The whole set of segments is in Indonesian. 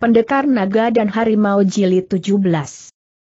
Pendekar Naga dan Harimau Jilid 17.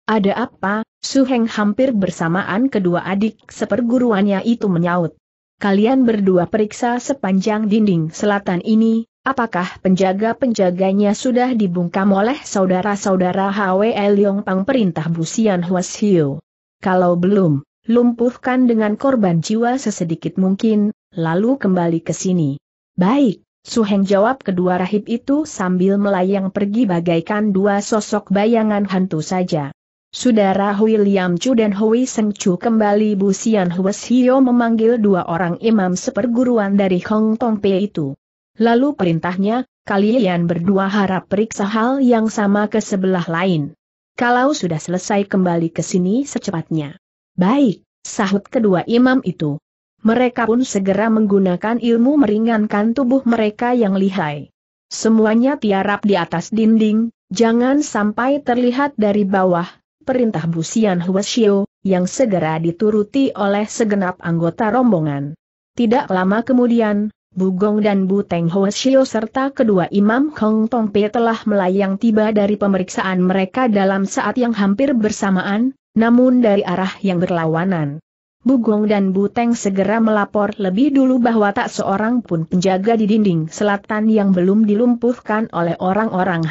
Ada apa, Suheng hampir bersamaan kedua adik seperguruannya itu menyaut. Kalian berdua periksa sepanjang dinding selatan ini, apakah penjaga-penjaganya sudah dibungkam oleh saudara-saudara HWL Yong Pang perintah Busian Huas Hiu? Kalau belum, lumpuhkan dengan korban jiwa sesedikit mungkin, lalu kembali ke sini. Baik, Suheng jawab kedua rahib itu sambil melayang pergi bagaikan dua sosok bayangan hantu saja. Saudara Liam Chu dan Hui Seng Chu kembali Bu Sian Hues Hio memanggil dua orang imam seperguruan dari Hong Tong Pei itu. Lalu perintahnya, kalian berdua harap periksa hal yang sama ke sebelah lain. Kalau sudah selesai kembali ke sini secepatnya. Baik, sahut kedua imam itu. Mereka pun segera menggunakan ilmu meringankan tubuh mereka yang lihai. Semuanya tiarap di atas dinding, jangan sampai terlihat dari bawah, perintah Busian Huashio, yang segera dituruti oleh segenap anggota rombongan. Tidak lama kemudian, Bugong dan Buteng Huashio serta kedua Imam Hong Tong Pe telah melayang tiba dari pemeriksaan mereka dalam saat yang hampir bersamaan, namun dari arah yang berlawanan. Bugong dan Buteng segera melapor lebih dulu bahwa tak seorang pun penjaga di dinding selatan yang belum dilumpuhkan oleh orang-orang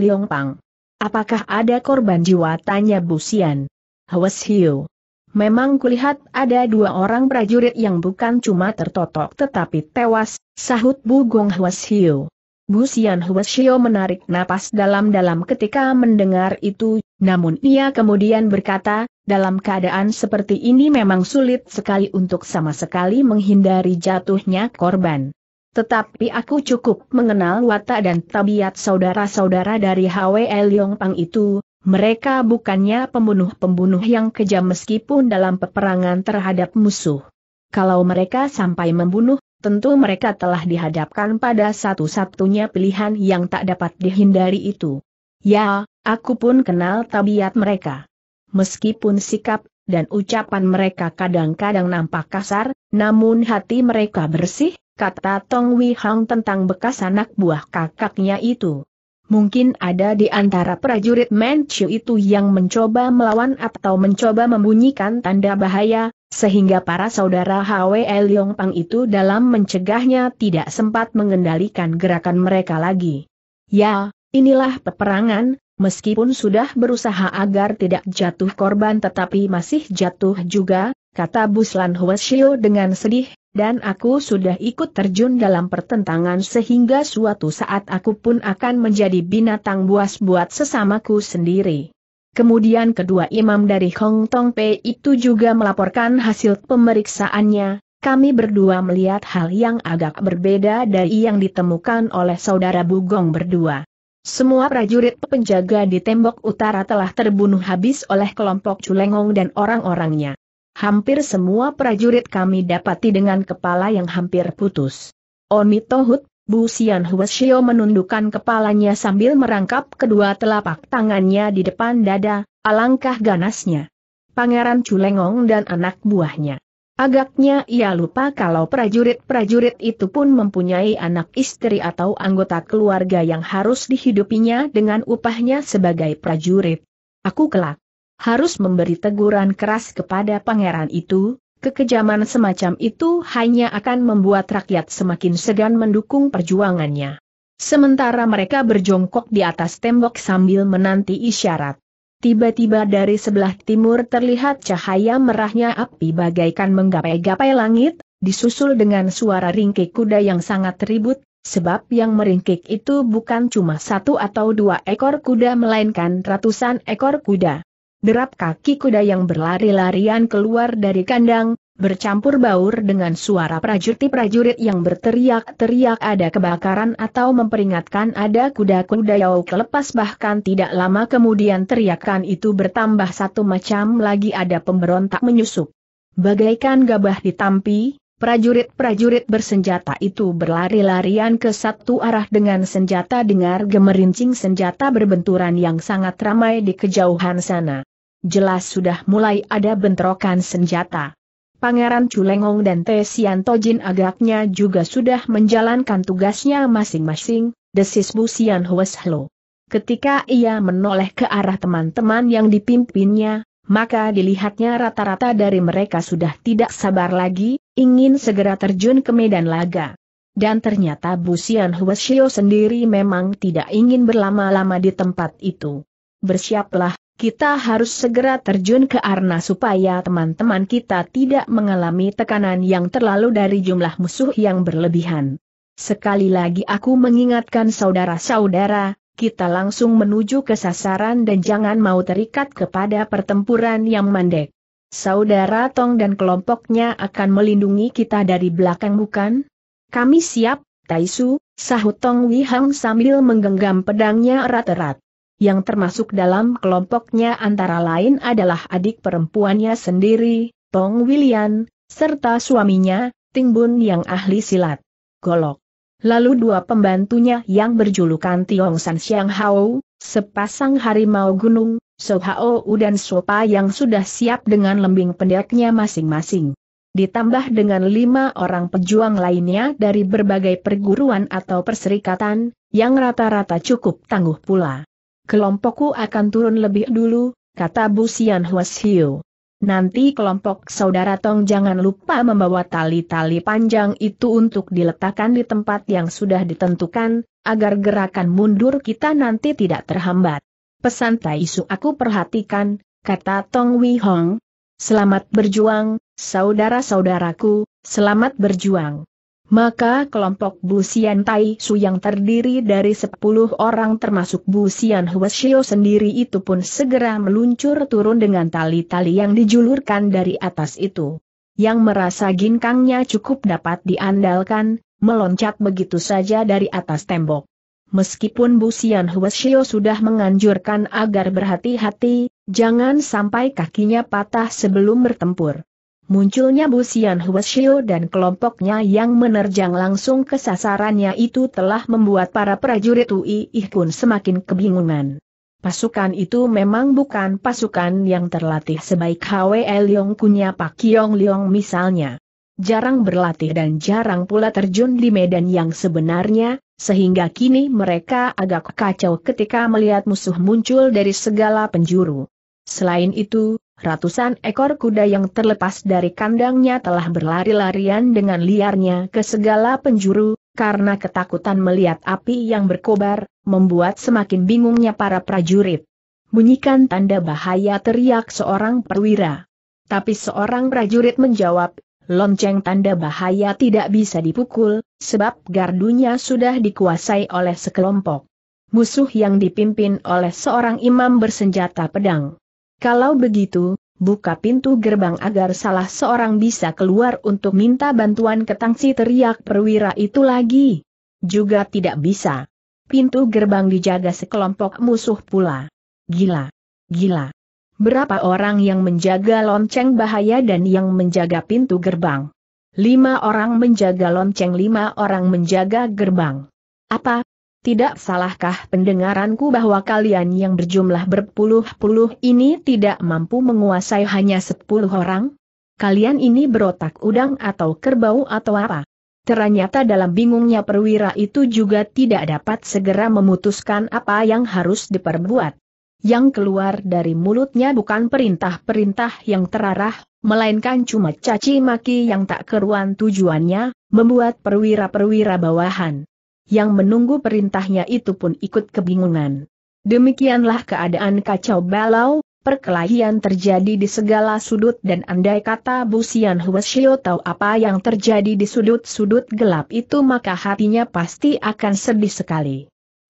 Yong Pang. Apakah ada korban jiwa? Tanya Busian. Hwes Hiu. Memang kulihat ada dua orang prajurit yang bukan cuma tertotok tetapi tewas, sahut Bugong Hwes Hiu. Busian Hiu menarik napas dalam-dalam ketika mendengar itu, namun ia kemudian berkata, dalam keadaan seperti ini memang sulit sekali untuk sama sekali menghindari jatuhnya korban. Tetapi aku cukup mengenal watak dan tabiat saudara-saudara dari HWL Pang itu, mereka bukannya pembunuh-pembunuh yang kejam meskipun dalam peperangan terhadap musuh. Kalau mereka sampai membunuh, tentu mereka telah dihadapkan pada satu-satunya pilihan yang tak dapat dihindari itu. Ya, aku pun kenal tabiat mereka. Meskipun sikap dan ucapan mereka kadang-kadang nampak kasar, namun hati mereka bersih, kata Tong Wei Hang tentang bekas anak buah kakaknya itu. Mungkin ada di antara prajurit Manchu itu yang mencoba melawan atau mencoba membunyikan tanda bahaya, sehingga para saudara El Yong Pang itu dalam mencegahnya tidak sempat mengendalikan gerakan mereka lagi. Ya, inilah peperangan, Meskipun sudah berusaha agar tidak jatuh korban tetapi masih jatuh juga, kata Buslan Huasio dengan sedih, dan aku sudah ikut terjun dalam pertentangan sehingga suatu saat aku pun akan menjadi binatang buas buat sesamaku sendiri. Kemudian kedua imam dari Hong Tong Pei itu juga melaporkan hasil pemeriksaannya, kami berdua melihat hal yang agak berbeda dari yang ditemukan oleh saudara Bugong berdua. Semua prajurit penjaga di tembok utara telah terbunuh habis oleh kelompok Culengong dan orang-orangnya. Hampir semua prajurit kami dapati dengan kepala yang hampir putus. Oni Tohut, Bu Sian Huesio menundukkan kepalanya sambil merangkap kedua telapak tangannya di depan dada, alangkah ganasnya. Pangeran Culengong dan anak buahnya. Agaknya ia lupa kalau prajurit-prajurit itu pun mempunyai anak istri atau anggota keluarga yang harus dihidupinya dengan upahnya sebagai prajurit. Aku kelak harus memberi teguran keras kepada pangeran itu, kekejaman semacam itu hanya akan membuat rakyat semakin segan mendukung perjuangannya. Sementara mereka berjongkok di atas tembok sambil menanti isyarat. Tiba-tiba dari sebelah timur terlihat cahaya merahnya api bagaikan menggapai-gapai langit, disusul dengan suara ringkik kuda yang sangat ribut, sebab yang meringkik itu bukan cuma satu atau dua ekor kuda melainkan ratusan ekor kuda. Derap kaki kuda yang berlari-larian keluar dari kandang, bercampur baur dengan suara prajurit-prajurit yang berteriak-teriak ada kebakaran atau memperingatkan ada kuda-kuda yau kelepas bahkan tidak lama kemudian teriakan itu bertambah satu macam lagi ada pemberontak menyusup. Bagaikan gabah ditampi, prajurit-prajurit bersenjata itu berlari-larian ke satu arah dengan senjata dengar gemerincing senjata berbenturan yang sangat ramai di kejauhan sana. Jelas sudah mulai ada bentrokan senjata. Pangeran Culengong dan Tesian Tojin agaknya juga sudah menjalankan tugasnya masing-masing, desis Bu Busian Hweshlo. Ketika ia menoleh ke arah teman-teman yang dipimpinnya, maka dilihatnya rata-rata dari mereka sudah tidak sabar lagi, ingin segera terjun ke medan laga. Dan ternyata Bu Busian Hweshio sendiri memang tidak ingin berlama-lama di tempat itu. Bersiaplah, kita harus segera terjun ke arna supaya teman-teman kita tidak mengalami tekanan yang terlalu dari jumlah musuh yang berlebihan. Sekali lagi aku mengingatkan saudara-saudara, kita langsung menuju ke sasaran dan jangan mau terikat kepada pertempuran yang mandek. Saudara Tong dan kelompoknya akan melindungi kita dari belakang bukan? Kami siap, Taisu, sahut Tong Wihang sambil menggenggam pedangnya erat-erat yang termasuk dalam kelompoknya antara lain adalah adik perempuannya sendiri, Tong William, serta suaminya, Ting Bun yang ahli silat. Golok. Lalu dua pembantunya yang berjulukan Tiong San Xiang Hao, sepasang harimau gunung, So Hao dan Sopa yang sudah siap dengan lembing pendeknya masing-masing. Ditambah dengan lima orang pejuang lainnya dari berbagai perguruan atau perserikatan, yang rata-rata cukup tangguh pula kelompokku akan turun lebih dulu, kata Bu Sian Huashiu. Nanti kelompok saudara Tong jangan lupa membawa tali-tali panjang itu untuk diletakkan di tempat yang sudah ditentukan, agar gerakan mundur kita nanti tidak terhambat. Pesan Tai Su aku perhatikan, kata Tong Wei Hong. Selamat berjuang, saudara-saudaraku, selamat berjuang. Maka kelompok Bu Xian Tai Su yang terdiri dari 10 orang termasuk Bu Xian Huashio sendiri itu pun segera meluncur turun dengan tali-tali yang dijulurkan dari atas itu. Yang merasa ginkangnya cukup dapat diandalkan, meloncat begitu saja dari atas tembok. Meskipun Bu Xian Huashio sudah menganjurkan agar berhati-hati, jangan sampai kakinya patah sebelum bertempur. Munculnya Busian Huashio dan kelompoknya yang menerjang langsung ke sasarannya itu telah membuat para prajurit Ui Ihkun semakin kebingungan. Pasukan itu memang bukan pasukan yang terlatih sebaik Hwe Yong Kunya Pak Yong Leong misalnya. Jarang berlatih dan jarang pula terjun di medan yang sebenarnya, sehingga kini mereka agak kacau ketika melihat musuh muncul dari segala penjuru. Selain itu, Ratusan ekor kuda yang terlepas dari kandangnya telah berlari-larian dengan liarnya ke segala penjuru, karena ketakutan melihat api yang berkobar, membuat semakin bingungnya para prajurit. Bunyikan tanda bahaya teriak seorang perwira. Tapi seorang prajurit menjawab, lonceng tanda bahaya tidak bisa dipukul, sebab gardunya sudah dikuasai oleh sekelompok musuh yang dipimpin oleh seorang imam bersenjata pedang. Kalau begitu, buka pintu gerbang agar salah seorang bisa keluar untuk minta bantuan ke Tangsi teriak perwira itu lagi. Juga tidak bisa. Pintu gerbang dijaga sekelompok musuh pula. Gila. Gila. Berapa orang yang menjaga lonceng bahaya dan yang menjaga pintu gerbang? Lima orang menjaga lonceng lima orang menjaga gerbang. Apa, tidak salahkah pendengaranku bahwa kalian yang berjumlah berpuluh-puluh ini tidak mampu menguasai hanya sepuluh orang? Kalian ini berotak udang atau kerbau atau apa? Ternyata dalam bingungnya perwira itu juga tidak dapat segera memutuskan apa yang harus diperbuat. Yang keluar dari mulutnya bukan perintah-perintah yang terarah, melainkan cuma caci maki yang tak keruan tujuannya, membuat perwira-perwira bawahan yang menunggu perintahnya itu pun ikut kebingungan. Demikianlah keadaan kacau balau, perkelahian terjadi di segala sudut dan andai kata Bu Busian Huesio tahu apa yang terjadi di sudut-sudut gelap itu maka hatinya pasti akan sedih sekali.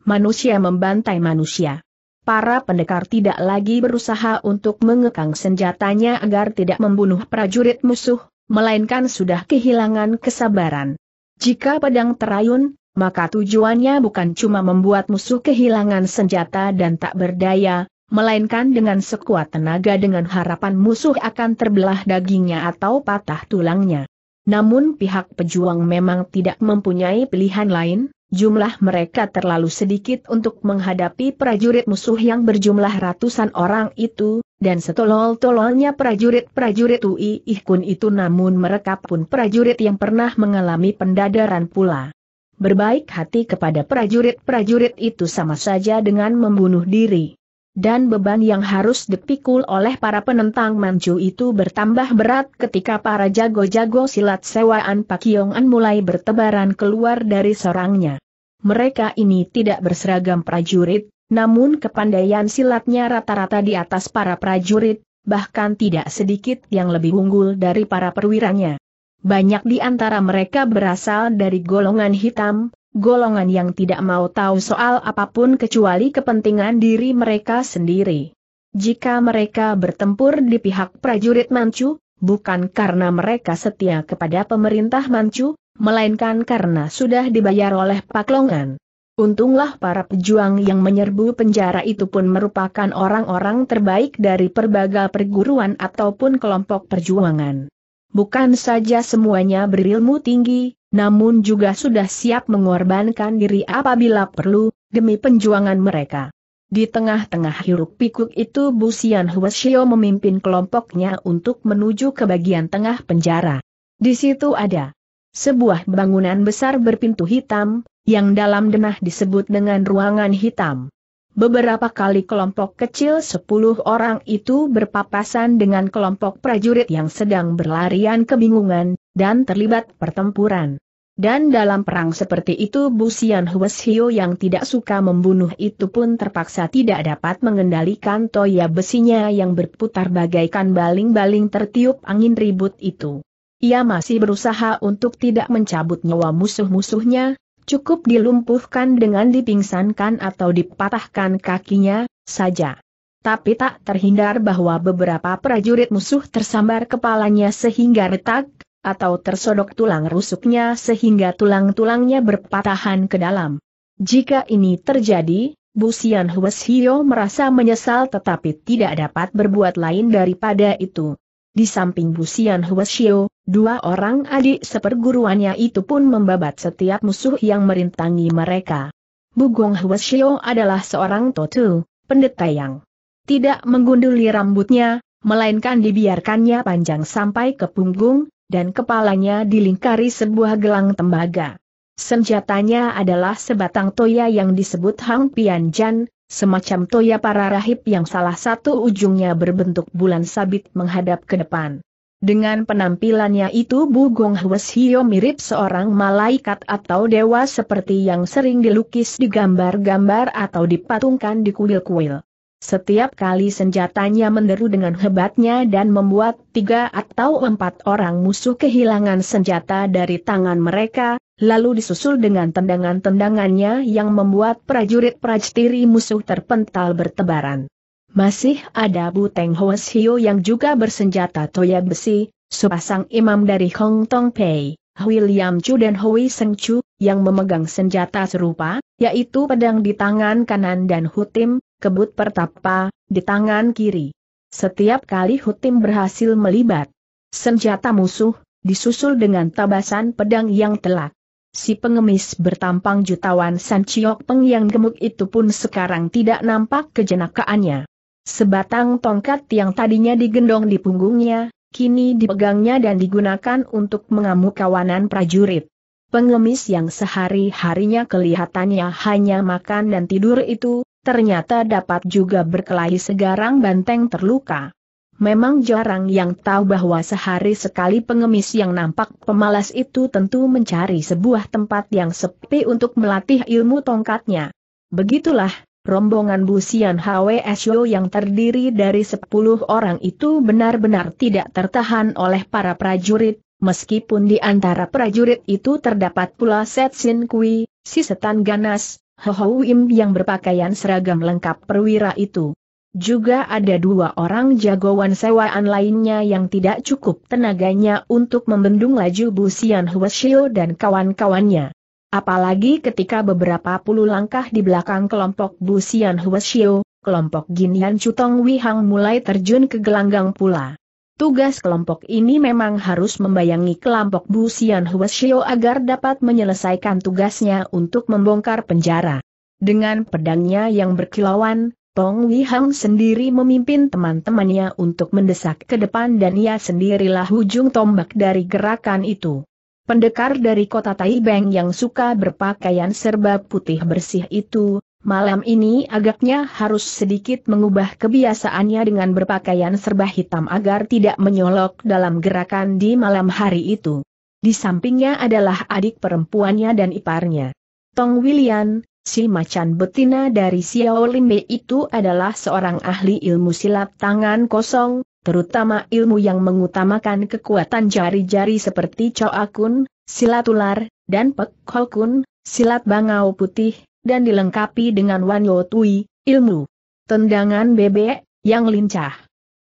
Manusia membantai manusia. Para pendekar tidak lagi berusaha untuk mengekang senjatanya agar tidak membunuh prajurit musuh, melainkan sudah kehilangan kesabaran. Jika pedang terayun, maka tujuannya bukan cuma membuat musuh kehilangan senjata dan tak berdaya, melainkan dengan sekuat tenaga dengan harapan musuh akan terbelah dagingnya atau patah tulangnya. Namun pihak pejuang memang tidak mempunyai pilihan lain, jumlah mereka terlalu sedikit untuk menghadapi prajurit musuh yang berjumlah ratusan orang itu, dan setolol-tololnya prajurit-prajurit Ui Ihkun itu namun mereka pun prajurit yang pernah mengalami pendadaran pula. Berbaik hati kepada prajurit-prajurit itu sama saja dengan membunuh diri. Dan beban yang harus dipikul oleh para penentang Manchu itu bertambah berat ketika para jago-jago silat sewaan Pak Pakiongan mulai bertebaran keluar dari sorangnya. Mereka ini tidak berseragam prajurit, namun kepandaian silatnya rata-rata di atas para prajurit, bahkan tidak sedikit yang lebih unggul dari para perwiranya banyak di antara mereka berasal dari golongan hitam, golongan yang tidak mau tahu soal apapun kecuali kepentingan diri mereka sendiri. Jika mereka bertempur di pihak prajurit Manchu, bukan karena mereka setia kepada pemerintah Manchu, melainkan karena sudah dibayar oleh paklongan. Untunglah para pejuang yang menyerbu penjara itu pun merupakan orang-orang terbaik dari perbaga perguruan ataupun kelompok perjuangan bukan saja semuanya berilmu tinggi, namun juga sudah siap mengorbankan diri apabila perlu, demi penjuangan mereka. Di tengah-tengah hiruk pikuk itu Bu Sian Huashio memimpin kelompoknya untuk menuju ke bagian tengah penjara. Di situ ada sebuah bangunan besar berpintu hitam, yang dalam denah disebut dengan ruangan hitam. Beberapa kali kelompok kecil sepuluh orang itu berpapasan dengan kelompok prajurit yang sedang berlarian kebingungan, dan terlibat pertempuran. Dan dalam perang seperti itu Busian Hweshio yang tidak suka membunuh itu pun terpaksa tidak dapat mengendalikan toya besinya yang berputar bagaikan baling-baling tertiup angin ribut itu. Ia masih berusaha untuk tidak mencabut nyawa musuh-musuhnya, cukup dilumpuhkan dengan dipingsankan atau dipatahkan kakinya saja. Tapi tak terhindar bahwa beberapa prajurit musuh tersambar kepalanya sehingga retak, atau tersodok tulang rusuknya sehingga tulang-tulangnya berpatahan ke dalam. Jika ini terjadi, Busian Hues merasa menyesal tetapi tidak dapat berbuat lain daripada itu. Di samping Busian Huashio, dua orang adik seperguruannya itu pun membabat setiap musuh yang merintangi mereka. Bugong Huashio adalah seorang totu, pendeta yang tidak menggunduli rambutnya, melainkan dibiarkannya panjang sampai ke punggung, dan kepalanya dilingkari sebuah gelang tembaga. Senjatanya adalah sebatang toya yang disebut Hang Pian Jan, semacam toya para rahib yang salah satu ujungnya berbentuk bulan sabit menghadap ke depan. Dengan penampilannya itu Bu Gong Hwes mirip seorang malaikat atau dewa seperti yang sering dilukis di gambar-gambar atau dipatungkan di kuil-kuil. Setiap kali senjatanya menderu dengan hebatnya dan membuat tiga atau empat orang musuh kehilangan senjata dari tangan mereka, lalu disusul dengan tendangan-tendangannya yang membuat prajurit-prajtiri musuh terpental bertebaran. Masih ada Buteng Hoes Sio yang juga bersenjata toya besi, sepasang imam dari Hong Tong Pei, William Chu dan Hui Seng Chu, yang memegang senjata serupa, yaitu pedang di tangan kanan dan hutim, kebut pertapa, di tangan kiri. Setiap kali hutim berhasil melibat senjata musuh, disusul dengan tabasan pedang yang telak. Si pengemis bertampang jutawan San Chiok Peng yang gemuk itu pun sekarang tidak nampak kejenakaannya. Sebatang tongkat yang tadinya digendong di punggungnya, kini dipegangnya dan digunakan untuk mengamuk kawanan prajurit. Pengemis yang sehari-harinya kelihatannya hanya makan dan tidur itu, ternyata dapat juga berkelahi segarang banteng terluka. Memang jarang yang tahu bahwa sehari sekali pengemis yang nampak pemalas itu tentu mencari sebuah tempat yang sepi untuk melatih ilmu tongkatnya. Begitulah, rombongan Busian HWSO yang terdiri dari 10 orang itu benar-benar tidak tertahan oleh para prajurit, meskipun di antara prajurit itu terdapat pula Set Sin Kui, si setan ganas, Hohouim yang berpakaian seragam lengkap perwira itu. Juga ada dua orang jagoan sewaan lainnya yang tidak cukup tenaganya untuk membendung laju Busian Huashio dan kawan-kawannya. Apalagi ketika beberapa puluh langkah di belakang kelompok Busian Huashio, kelompok Ginian Chutong Wihang mulai terjun ke gelanggang pula. Tugas kelompok ini memang harus membayangi kelompok Busian Huashio agar dapat menyelesaikan tugasnya untuk membongkar penjara. Dengan pedangnya yang berkilauan, Tong Wihang sendiri memimpin teman-temannya untuk mendesak ke depan dan ia sendirilah ujung tombak dari gerakan itu. Pendekar dari kota Taibeng yang suka berpakaian serba putih bersih itu, malam ini agaknya harus sedikit mengubah kebiasaannya dengan berpakaian serba hitam agar tidak menyolok dalam gerakan di malam hari itu. Di sampingnya adalah adik perempuannya dan iparnya. Tong William, Si macan betina dari Xiao Limbe itu adalah seorang ahli ilmu silat tangan kosong, terutama ilmu yang mengutamakan kekuatan jari-jari seperti Akun, silat ular, dan Pek Kun, silat bangau putih, dan dilengkapi dengan Wanyo Tui, ilmu tendangan bebek, yang lincah.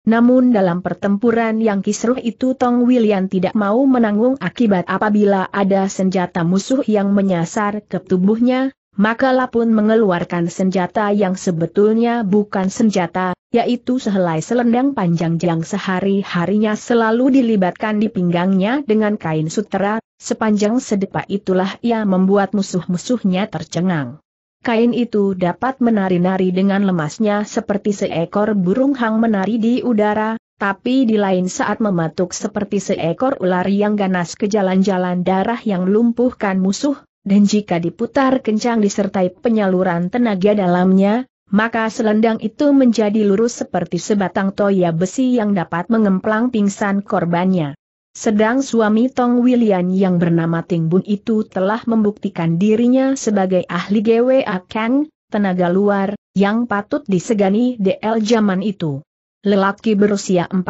Namun dalam pertempuran yang kisruh itu Tong William tidak mau menanggung akibat apabila ada senjata musuh yang menyasar ke tubuhnya, makalah pun mengeluarkan senjata yang sebetulnya bukan senjata, yaitu sehelai selendang panjang yang sehari-harinya selalu dilibatkan di pinggangnya dengan kain sutera, sepanjang sedepa itulah ia membuat musuh-musuhnya tercengang. Kain itu dapat menari-nari dengan lemasnya seperti seekor burung hang menari di udara, tapi di lain saat mematuk seperti seekor ular yang ganas ke jalan-jalan darah yang lumpuhkan musuh, dan jika diputar kencang disertai penyaluran tenaga dalamnya, maka selendang itu menjadi lurus seperti sebatang toya besi yang dapat mengemplang pingsan korbannya. Sedang suami Tong William yang bernama Ting Bun itu telah membuktikan dirinya sebagai ahli GWA Kang, tenaga luar, yang patut disegani DL zaman itu. Lelaki berusia 40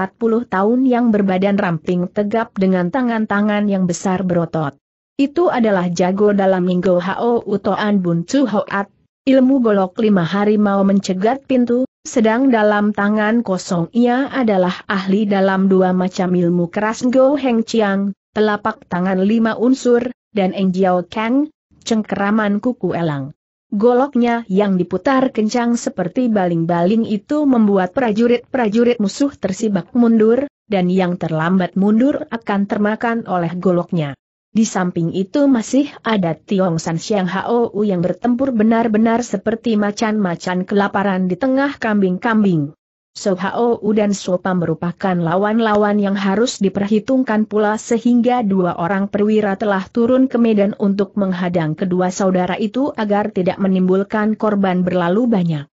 tahun yang berbadan ramping tegap dengan tangan-tangan yang besar berotot. Itu adalah jago dalam Minggo Hao Utoan Bun Chu Hoat, ilmu golok lima hari mau mencegat pintu, sedang dalam tangan kosong ia adalah ahli dalam dua macam ilmu keras Go Heng Chiang, telapak tangan lima unsur, dan Eng Jiao Kang, cengkeraman kuku elang. Goloknya yang diputar kencang seperti baling-baling itu membuat prajurit-prajurit musuh tersibak mundur, dan yang terlambat mundur akan termakan oleh goloknya. Di samping itu masih ada Tiong San Xiang Hou yang bertempur benar-benar seperti macan-macan kelaparan di tengah kambing-kambing. So Hou dan Sopa merupakan lawan-lawan yang harus diperhitungkan pula sehingga dua orang perwira telah turun ke medan untuk menghadang kedua saudara itu agar tidak menimbulkan korban berlalu banyak.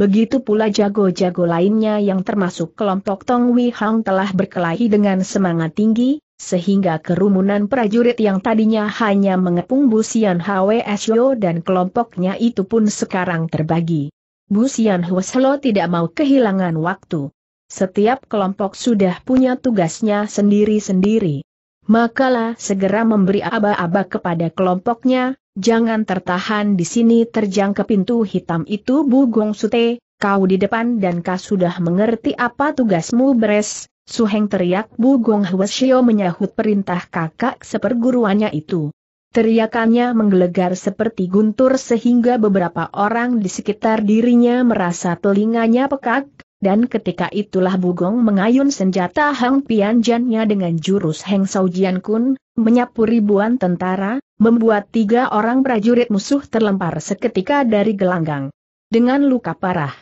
Begitu pula jago-jago lainnya yang termasuk kelompok Tong Wei Hang telah berkelahi dengan semangat tinggi, sehingga kerumunan prajurit yang tadinya hanya mengepung Busian Hwe Sio dan kelompoknya itu pun sekarang terbagi. Busian Hwe Sio tidak mau kehilangan waktu. Setiap kelompok sudah punya tugasnya sendiri-sendiri. Makalah segera memberi aba-aba kepada kelompoknya, jangan tertahan di sini terjang ke pintu hitam itu Bu Gong Sute, kau di depan dan kau sudah mengerti apa tugasmu beres, Su Heng teriak Bu Gong Hwasyo menyahut perintah kakak seperguruannya itu. Teriakannya menggelegar seperti guntur sehingga beberapa orang di sekitar dirinya merasa telinganya pekak, dan ketika itulah Bugong mengayun senjata Hang Pianjannya dengan jurus Heng Sao Jian Kun, menyapu ribuan tentara, membuat tiga orang prajurit musuh terlempar seketika dari gelanggang. Dengan luka parah,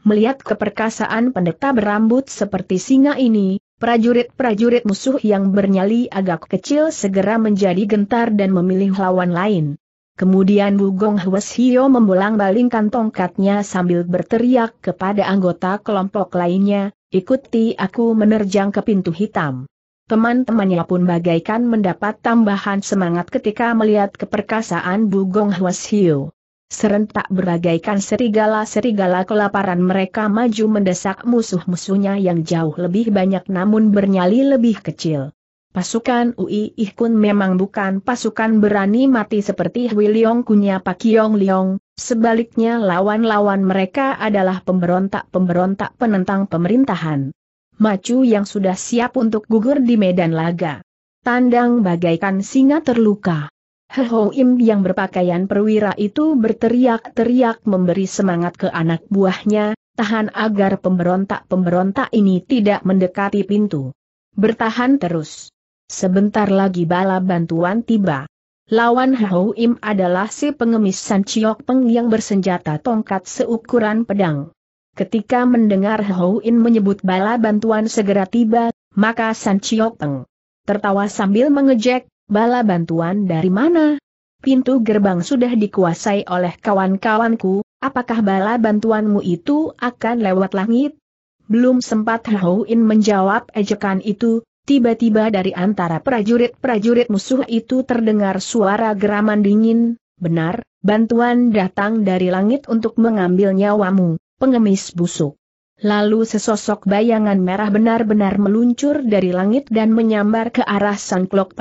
Melihat keperkasaan pendeta berambut seperti singa ini, prajurit-prajurit musuh yang bernyali agak kecil segera menjadi gentar dan memilih lawan lain. Kemudian Bugong Hwes Hio membolang-balingkan tongkatnya sambil berteriak kepada anggota kelompok lainnya, ikuti aku menerjang ke pintu hitam. Teman-temannya pun bagaikan mendapat tambahan semangat ketika melihat keperkasaan Bugong Hwes Hio. Serentak berbagaikan serigala-serigala kelaparan mereka maju mendesak musuh-musuhnya yang jauh lebih banyak namun bernyali lebih kecil. Pasukan UI Ihkun memang bukan pasukan berani mati seperti Wiliong Kunya Pakiong Liong, sebaliknya lawan-lawan mereka adalah pemberontak-pemberontak penentang pemerintahan. Macu yang sudah siap untuk gugur di medan laga. Tandang bagaikan singa terluka. Im yang berpakaian perwira itu berteriak-teriak memberi semangat ke anak buahnya, tahan agar pemberontak-pemberontak ini tidak mendekati pintu. Bertahan terus. Sebentar lagi bala bantuan tiba. Lawan Hao Im adalah si pengemis San Chiok Peng yang bersenjata tongkat seukuran pedang. Ketika mendengar Hao Im menyebut bala bantuan segera tiba, maka San Chiok Peng tertawa sambil mengejek, bala bantuan dari mana? Pintu gerbang sudah dikuasai oleh kawan-kawanku, apakah bala bantuanmu itu akan lewat langit? Belum sempat Houin menjawab ejekan itu, tiba-tiba dari antara prajurit-prajurit musuh itu terdengar suara geraman dingin, benar, bantuan datang dari langit untuk mengambil nyawamu, pengemis busuk. Lalu sesosok bayangan merah benar-benar meluncur dari langit dan menyambar ke arah Sang Klok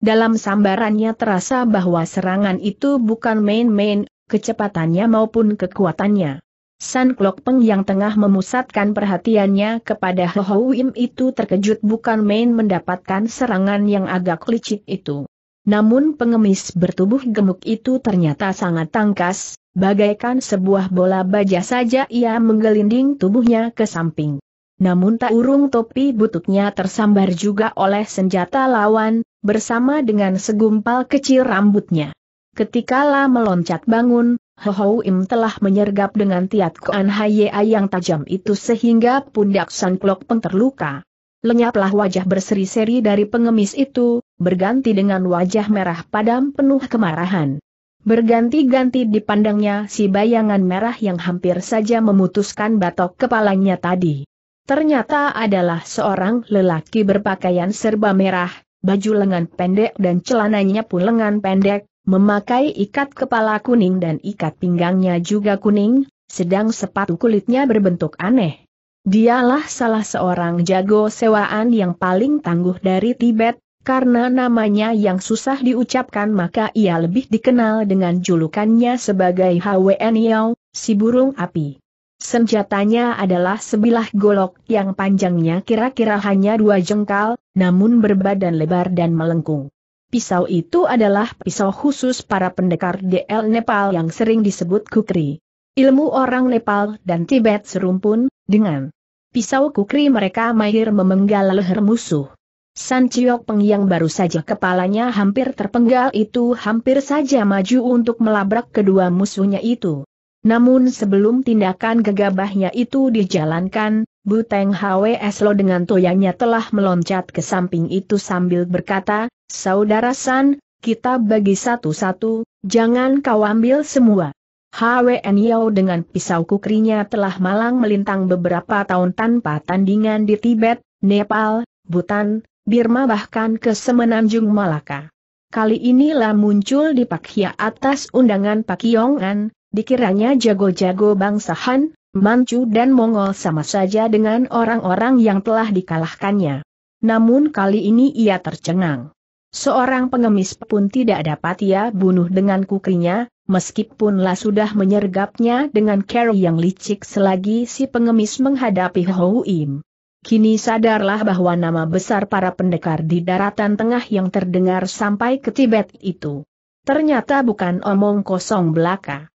dalam sambarannya terasa bahwa serangan itu bukan main-main, kecepatannya maupun kekuatannya. San Klok Peng yang tengah memusatkan perhatiannya kepada Ho, Ho Wim itu terkejut bukan main mendapatkan serangan yang agak licik itu. Namun pengemis bertubuh gemuk itu ternyata sangat tangkas, bagaikan sebuah bola baja saja ia menggelinding tubuhnya ke samping namun tak urung topi bututnya tersambar juga oleh senjata lawan, bersama dengan segumpal kecil rambutnya. Ketika La meloncat bangun, Hohou Im telah menyergap dengan tiat Kuan Haye yang tajam itu sehingga pundak San Klok pun terluka. Lenyaplah wajah berseri-seri dari pengemis itu, berganti dengan wajah merah padam penuh kemarahan. Berganti-ganti dipandangnya si bayangan merah yang hampir saja memutuskan batok kepalanya tadi ternyata adalah seorang lelaki berpakaian serba merah, baju lengan pendek dan celananya pun lengan pendek, memakai ikat kepala kuning dan ikat pinggangnya juga kuning, sedang sepatu kulitnya berbentuk aneh. Dialah salah seorang jago sewaan yang paling tangguh dari Tibet, karena namanya yang susah diucapkan maka ia lebih dikenal dengan julukannya sebagai Hwen Yao, si burung api. Senjatanya adalah sebilah golok yang panjangnya kira-kira hanya dua jengkal, namun berbadan lebar dan melengkung. Pisau itu adalah pisau khusus para pendekar DL Nepal yang sering disebut kukri. Ilmu orang Nepal dan Tibet serumpun, dengan pisau kukri mereka mahir memenggal leher musuh. San Chiyok Peng yang baru saja kepalanya hampir terpenggal itu hampir saja maju untuk melabrak kedua musuhnya itu. Namun sebelum tindakan gegabahnya itu dijalankan, Buteng HWS Eslo dengan toyanya telah meloncat ke samping itu sambil berkata, Saudara San, kita bagi satu-satu, jangan kau ambil semua. HWN Yao dengan pisau kukrinya telah malang melintang beberapa tahun tanpa tandingan di Tibet, Nepal, Bhutan, Birma bahkan ke Semenanjung Malaka. Kali inilah muncul di Pakhia atas undangan Pak Yongan. Dikiranya jago-jago bangsa Han, Manchu dan Mongol sama saja dengan orang-orang yang telah dikalahkannya. Namun kali ini ia tercengang. Seorang pengemis pun tidak dapat ia bunuh dengan kukinya, meskipun lah sudah menyergapnya dengan cara yang licik selagi si pengemis menghadapi Im. Kini sadarlah bahwa nama besar para pendekar di daratan tengah yang terdengar sampai ke Tibet itu. Ternyata bukan omong kosong belaka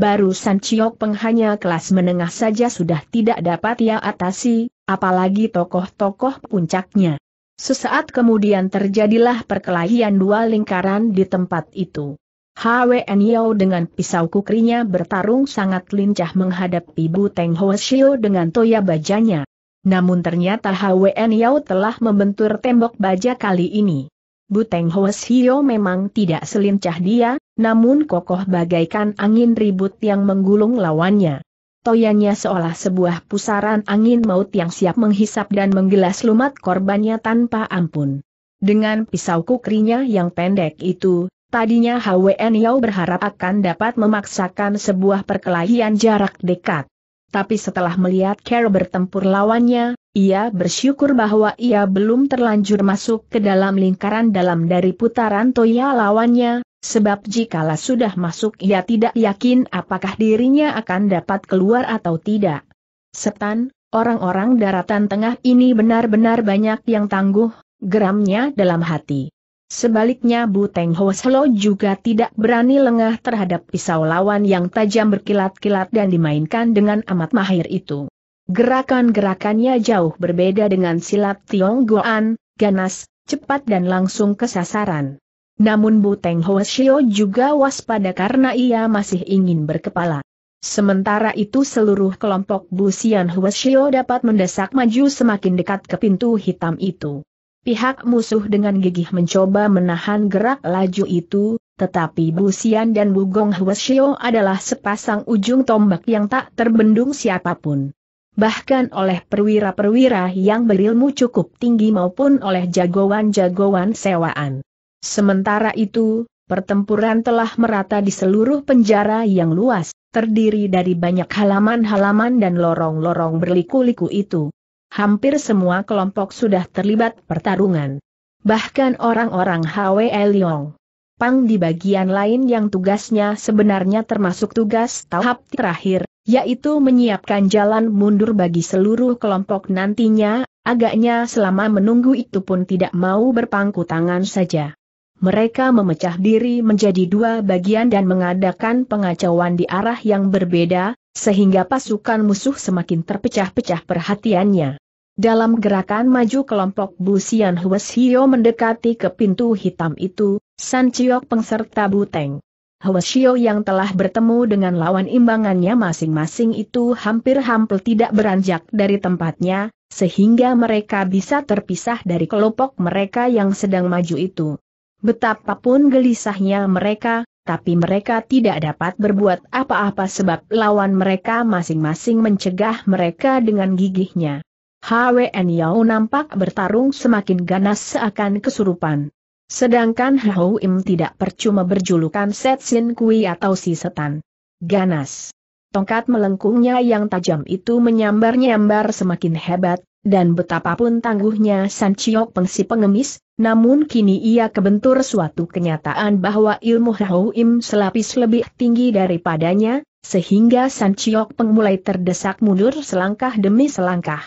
baru San Chiok hanya kelas menengah saja sudah tidak dapat ia atasi, apalagi tokoh-tokoh puncaknya. Sesaat kemudian terjadilah perkelahian dua lingkaran di tempat itu. HWN Yao dengan pisau kukrinya bertarung sangat lincah menghadapi Bu Teng Ho Shio dengan toya bajanya. Namun ternyata HWN Yao telah membentur tembok baja kali ini. Bu Teng Ho Shio memang tidak selincah dia, namun kokoh bagaikan angin ribut yang menggulung lawannya. Toyanya seolah sebuah pusaran angin maut yang siap menghisap dan menggelas lumat korbannya tanpa ampun. Dengan pisau kukrinya yang pendek itu, tadinya HWN Yao berharap akan dapat memaksakan sebuah perkelahian jarak dekat. Tapi setelah melihat Carol bertempur lawannya, ia bersyukur bahwa ia belum terlanjur masuk ke dalam lingkaran dalam dari putaran Toya lawannya, Sebab jikalah sudah masuk ia tidak yakin apakah dirinya akan dapat keluar atau tidak. Setan, orang-orang daratan tengah ini benar-benar banyak yang tangguh, geramnya dalam hati. Sebaliknya Bu Teng Ho juga tidak berani lengah terhadap pisau lawan yang tajam berkilat-kilat dan dimainkan dengan amat mahir itu. Gerakan-gerakannya jauh berbeda dengan silat Tionggoan, ganas, cepat dan langsung ke sasaran. Namun Buteng Hoshio juga waspada karena ia masih ingin berkepala. Sementara itu seluruh kelompok Busian Hoshio dapat mendesak maju semakin dekat ke pintu hitam itu. Pihak musuh dengan gigih mencoba menahan gerak laju itu, tetapi Bu Busian dan Bugong Hoshio adalah sepasang ujung tombak yang tak terbendung siapapun bahkan oleh perwira-perwira yang berilmu cukup tinggi maupun oleh jagoan-jagoan sewaan. Sementara itu, pertempuran telah merata di seluruh penjara yang luas, terdiri dari banyak halaman-halaman dan lorong-lorong berliku-liku itu. Hampir semua kelompok sudah terlibat pertarungan. Bahkan orang-orang Hwe Leong. Pang di bagian lain yang tugasnya sebenarnya termasuk tugas tahap terakhir, yaitu menyiapkan jalan mundur bagi seluruh kelompok nantinya, agaknya selama menunggu itu pun tidak mau berpangku tangan saja mereka memecah diri menjadi dua bagian dan mengadakan pengacauan di arah yang berbeda, sehingga pasukan musuh semakin terpecah-pecah perhatiannya. Dalam gerakan maju kelompok Busian Hues Hio mendekati ke pintu hitam itu, San Chiok pengserta Buteng. Hues yang telah bertemu dengan lawan imbangannya masing-masing itu hampir-hampir tidak beranjak dari tempatnya, sehingga mereka bisa terpisah dari kelompok mereka yang sedang maju itu. Betapapun gelisahnya mereka, tapi mereka tidak dapat berbuat apa-apa sebab lawan mereka masing-masing mencegah mereka dengan gigihnya. HWN Yao nampak bertarung semakin ganas seakan kesurupan. Sedangkan Hao Im tidak percuma berjulukan Set Sin Kui atau si setan. Ganas. Tongkat melengkungnya yang tajam itu menyambar-nyambar semakin hebat, dan betapapun tangguhnya San Chiok Peng pengemis, namun kini ia kebentur suatu kenyataan bahwa ilmu Hau selapis lebih tinggi daripadanya, sehingga San Chiok Peng mulai terdesak mundur selangkah demi selangkah.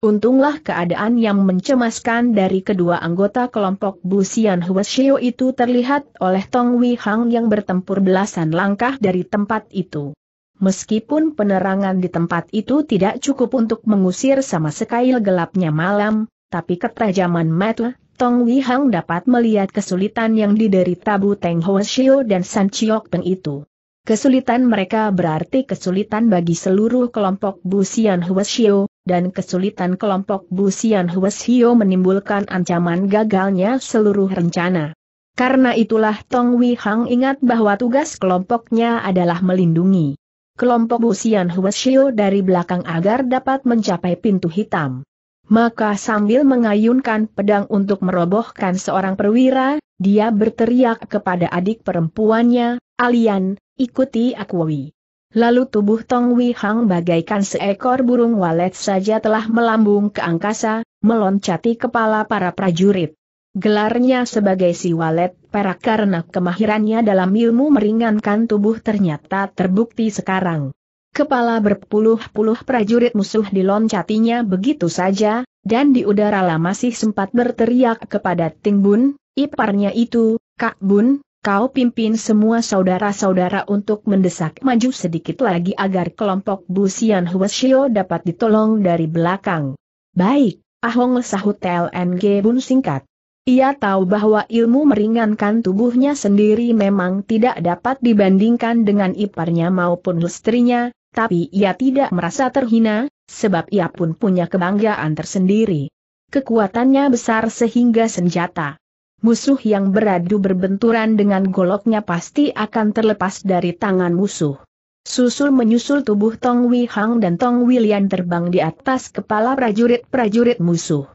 Untunglah keadaan yang mencemaskan dari kedua anggota kelompok Busian Huashio itu terlihat oleh Tong Wei Hang yang bertempur belasan langkah dari tempat itu. Meskipun penerangan di tempat itu tidak cukup untuk mengusir sama sekali gelapnya malam, tapi ketajaman mata, Tong Wihang dapat melihat kesulitan yang diderita Bu Teng Ho Shio dan San Chiok Peng itu. Kesulitan mereka berarti kesulitan bagi seluruh kelompok Bu Xian Hua Shio, dan kesulitan kelompok Bu Xian Hua Shio menimbulkan ancaman gagalnya seluruh rencana. Karena itulah Tong Wihang ingat bahwa tugas kelompoknya adalah melindungi kelompok Busian Huashio dari belakang agar dapat mencapai pintu hitam. Maka sambil mengayunkan pedang untuk merobohkan seorang perwira, dia berteriak kepada adik perempuannya, Alian, ikuti aku Wi. Lalu tubuh Tong Wi Hang bagaikan seekor burung walet saja telah melambung ke angkasa, meloncati kepala para prajurit. Gelarnya sebagai si walet perak karena kemahirannya dalam ilmu meringankan tubuh ternyata terbukti sekarang. Kepala berpuluh-puluh prajurit musuh diloncatinya begitu saja, dan di udara masih sempat berteriak kepada Ting Bun, iparnya itu, Kak Bun, kau pimpin semua saudara-saudara untuk mendesak maju sedikit lagi agar kelompok Bu Sian Huasio dapat ditolong dari belakang. Baik, Ahong sahut LNG Bun singkat. Ia tahu bahwa ilmu meringankan tubuhnya sendiri memang tidak dapat dibandingkan dengan iparnya maupun lestrinya, tapi ia tidak merasa terhina, sebab ia pun punya kebanggaan tersendiri. Kekuatannya besar sehingga senjata. Musuh yang beradu berbenturan dengan goloknya pasti akan terlepas dari tangan musuh. Susul menyusul tubuh Tong Wi Hang dan Tong Wilian terbang di atas kepala prajurit-prajurit musuh.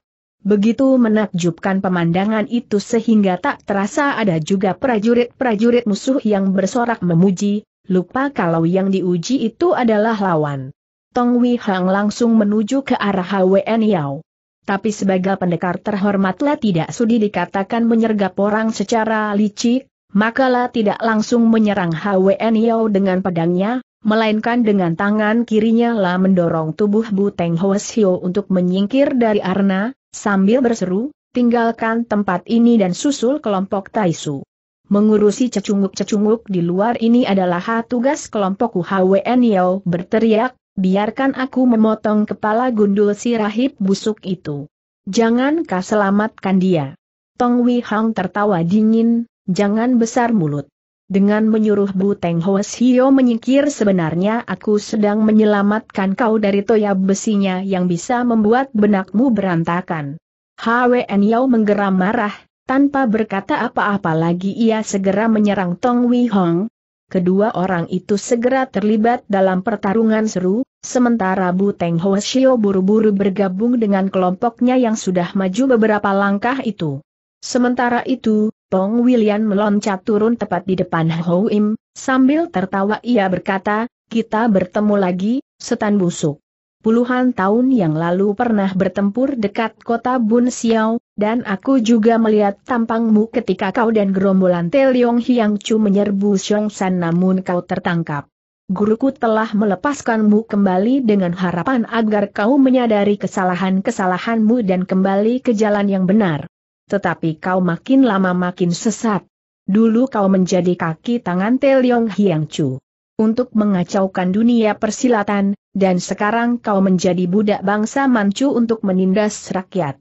Begitu menakjubkan pemandangan itu sehingga tak terasa ada juga prajurit-prajurit musuh yang bersorak memuji, lupa kalau yang diuji itu adalah lawan. Tong Wei Hang langsung menuju ke arah HWN Yao. Tapi sebagai pendekar terhormatlah tidak sudi dikatakan menyergap orang secara licik, makalah tidak langsung menyerang HWN Yao dengan pedangnya, melainkan dengan tangan kirinya lah mendorong tubuh bu Buteng Hoesio untuk menyingkir dari Arna, Sambil berseru, tinggalkan tempat ini dan susul kelompok Taisu. Mengurusi cecunguk-cecunguk di luar ini adalah hak tugas kelompok UHWN Yao berteriak, biarkan aku memotong kepala gundul si rahib busuk itu. Jangan kau selamatkan dia. Tong Wei Hang tertawa dingin, jangan besar mulut dengan menyuruh Bu Teng Hoes Sio menyingkir sebenarnya aku sedang menyelamatkan kau dari toya besinya yang bisa membuat benakmu berantakan. HWN Yao menggeram marah, tanpa berkata apa-apa lagi ia segera menyerang Tong Wei Hong. Kedua orang itu segera terlibat dalam pertarungan seru, sementara Bu Teng Hoes Sio buru-buru bergabung dengan kelompoknya yang sudah maju beberapa langkah itu. Sementara itu, Pong William meloncat turun tepat di depan Hou Im, sambil tertawa ia berkata, kita bertemu lagi, setan busuk. Puluhan tahun yang lalu pernah bertempur dekat kota Bun Xiao, dan aku juga melihat tampangmu ketika kau dan gerombolan Teliong Hiang Chu menyerbu San, namun kau tertangkap. Guruku telah melepaskanmu kembali dengan harapan agar kau menyadari kesalahan-kesalahanmu dan kembali ke jalan yang benar. Tetapi kau makin lama makin sesat. Dulu kau menjadi kaki tangan Teliong Hiang Chu. Untuk mengacaukan dunia persilatan, dan sekarang kau menjadi budak bangsa Manchu untuk menindas rakyat.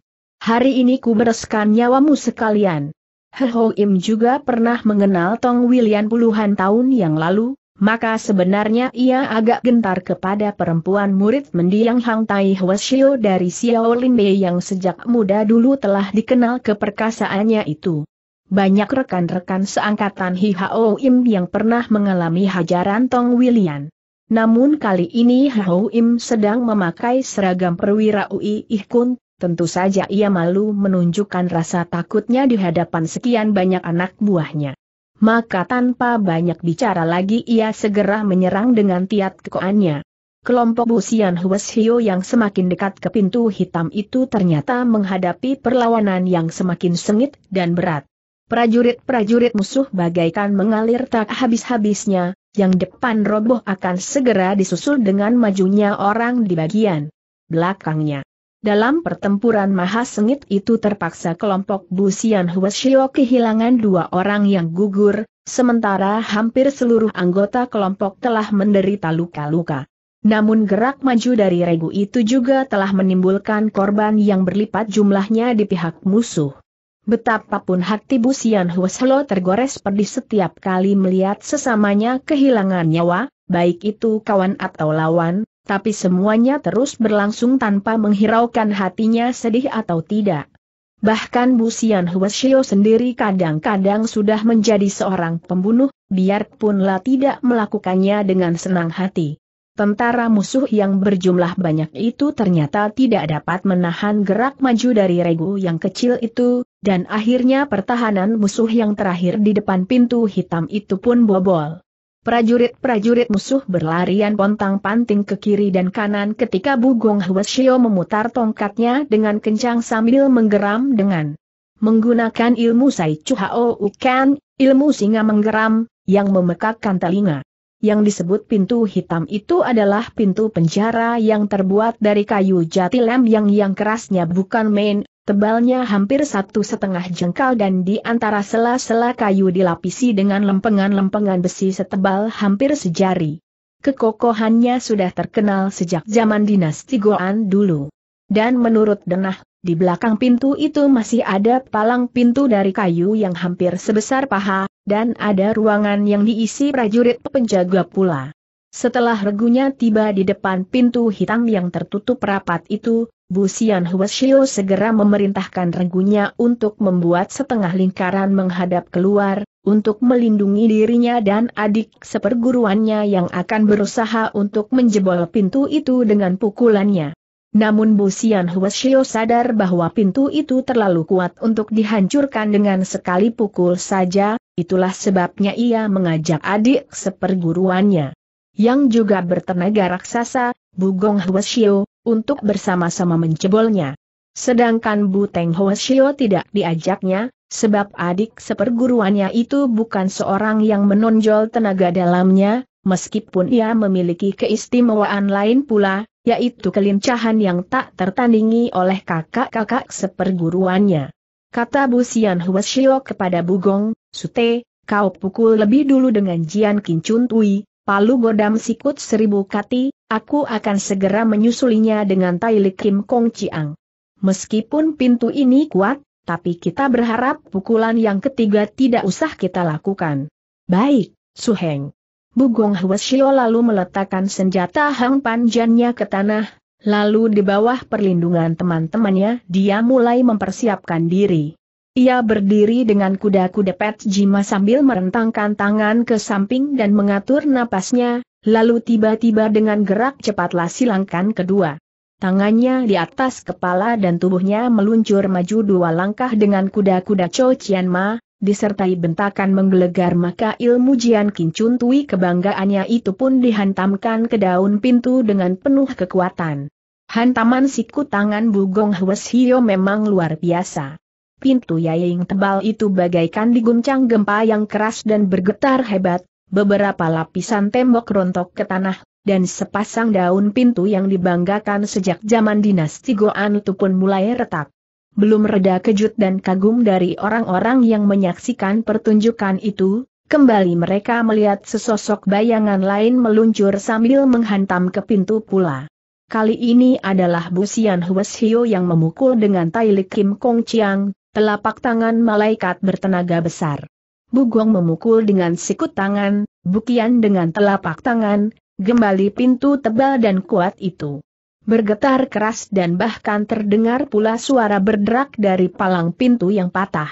Hari ini ku bereskan nyawamu sekalian. He Ho Im juga pernah mengenal Tong William puluhan tahun yang lalu, maka sebenarnya ia agak gentar kepada perempuan murid mendiang Hang Tai Hwasyo dari Lin Bei yang sejak muda dulu telah dikenal keperkasaannya itu. Banyak rekan-rekan seangkatan Hi Hao Im yang pernah mengalami hajaran Tong William. Namun kali ini Hao Im sedang memakai seragam perwira UI Ih Kun Tentu saja ia malu menunjukkan rasa takutnya di hadapan sekian banyak anak buahnya maka tanpa banyak bicara lagi ia segera menyerang dengan tiat kekoannya. Kelompok Busian Hues Hio yang semakin dekat ke pintu hitam itu ternyata menghadapi perlawanan yang semakin sengit dan berat. Prajurit-prajurit musuh bagaikan mengalir tak habis-habisnya, yang depan roboh akan segera disusul dengan majunya orang di bagian belakangnya. Dalam pertempuran maha sengit itu terpaksa kelompok Busian Huashio kehilangan dua orang yang gugur, sementara hampir seluruh anggota kelompok telah menderita luka-luka. Namun gerak maju dari regu itu juga telah menimbulkan korban yang berlipat jumlahnya di pihak musuh. Betapapun hati Busian Huashio tergores pedih setiap kali melihat sesamanya kehilangan nyawa, baik itu kawan atau lawan, tapi semuanya terus berlangsung tanpa menghiraukan hatinya sedih atau tidak. Bahkan Bu Sian Huashio sendiri kadang-kadang sudah menjadi seorang pembunuh, biarpunlah tidak melakukannya dengan senang hati. Tentara musuh yang berjumlah banyak itu ternyata tidak dapat menahan gerak maju dari regu yang kecil itu, dan akhirnya pertahanan musuh yang terakhir di depan pintu hitam itu pun bobol. Prajurit-prajurit musuh berlarian pontang-panting ke kiri dan kanan ketika Bugong Huesio memutar tongkatnya dengan kencang sambil menggeram dengan menggunakan ilmu Sai Chu Hao Ukan, ilmu singa menggeram, yang memekakkan telinga. Yang disebut pintu hitam itu adalah pintu penjara yang terbuat dari kayu jati lem yang yang kerasnya bukan main, Tebalnya hampir satu setengah jengkal dan di antara sela-sela kayu dilapisi dengan lempengan-lempengan besi setebal hampir sejari. Kekokohannya sudah terkenal sejak zaman dinasti Goan dulu. Dan menurut Denah, di belakang pintu itu masih ada palang pintu dari kayu yang hampir sebesar paha, dan ada ruangan yang diisi prajurit penjaga pula. Setelah regunya tiba di depan pintu hitam yang tertutup rapat itu, Bu Xian Huashio segera memerintahkan regunya untuk membuat setengah lingkaran menghadap keluar, untuk melindungi dirinya dan adik seperguruannya yang akan berusaha untuk menjebol pintu itu dengan pukulannya. Namun Bu Xian Huashio sadar bahwa pintu itu terlalu kuat untuk dihancurkan dengan sekali pukul saja, itulah sebabnya ia mengajak adik seperguruannya yang juga bertenaga raksasa, Bugong Shio, untuk bersama-sama mencebolnya. Sedangkan Buteng Shio tidak diajaknya, sebab adik seperguruannya itu bukan seorang yang menonjol tenaga dalamnya, meskipun ia memiliki keistimewaan lain pula, yaitu kelincahan yang tak tertandingi oleh kakak-kakak seperguruannya. Kata Bu Sian Huashio kepada Bugong, Sute, kau pukul lebih dulu dengan Jian Kincun Tui, palu godam sikut seribu kati, aku akan segera menyusulinya dengan Tailik Kim Kong Chiang. Meskipun pintu ini kuat, tapi kita berharap pukulan yang ketiga tidak usah kita lakukan. Baik, Su Suheng. Bugong Hwasyo lalu meletakkan senjata Hang Panjannya ke tanah, lalu di bawah perlindungan teman-temannya dia mulai mempersiapkan diri. Ia berdiri dengan kuda-kuda Pet Jima sambil merentangkan tangan ke samping dan mengatur napasnya, lalu tiba-tiba dengan gerak cepatlah silangkan kedua. Tangannya di atas kepala dan tubuhnya meluncur maju dua langkah dengan kuda-kuda Cho Chien Ma, disertai bentakan menggelegar maka ilmu Jian Kincun Tui kebanggaannya itu pun dihantamkan ke daun pintu dengan penuh kekuatan. Hantaman siku tangan Bugong Hwes Hio memang luar biasa. Pintu Yaing tebal itu bagaikan diguncang gempa yang keras dan bergetar hebat, beberapa lapisan tembok rontok ke tanah, dan sepasang daun pintu yang dibanggakan sejak zaman dinasti Goan itu pun mulai retak. Belum reda kejut dan kagum dari orang-orang yang menyaksikan pertunjukan itu, kembali mereka melihat sesosok bayangan lain meluncur sambil menghantam ke pintu pula. Kali ini adalah Busian Hues yang memukul dengan Tailik Kim Kong Chiang, Telapak tangan malaikat bertenaga besar. Bugong memukul dengan sikut tangan, bukian dengan telapak tangan, gembali pintu tebal dan kuat itu. Bergetar keras dan bahkan terdengar pula suara berderak dari palang pintu yang patah.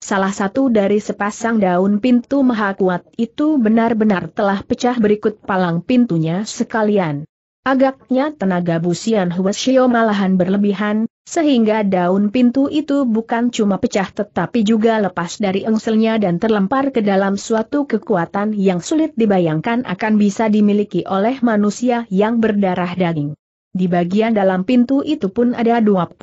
Salah satu dari sepasang daun pintu maha kuat itu benar-benar telah pecah berikut palang pintunya sekalian. Agaknya tenaga busian Huasio malahan berlebihan, sehingga daun pintu itu bukan cuma pecah tetapi juga lepas dari engselnya dan terlempar ke dalam suatu kekuatan yang sulit dibayangkan akan bisa dimiliki oleh manusia yang berdarah daging. Di bagian dalam pintu itu pun ada 25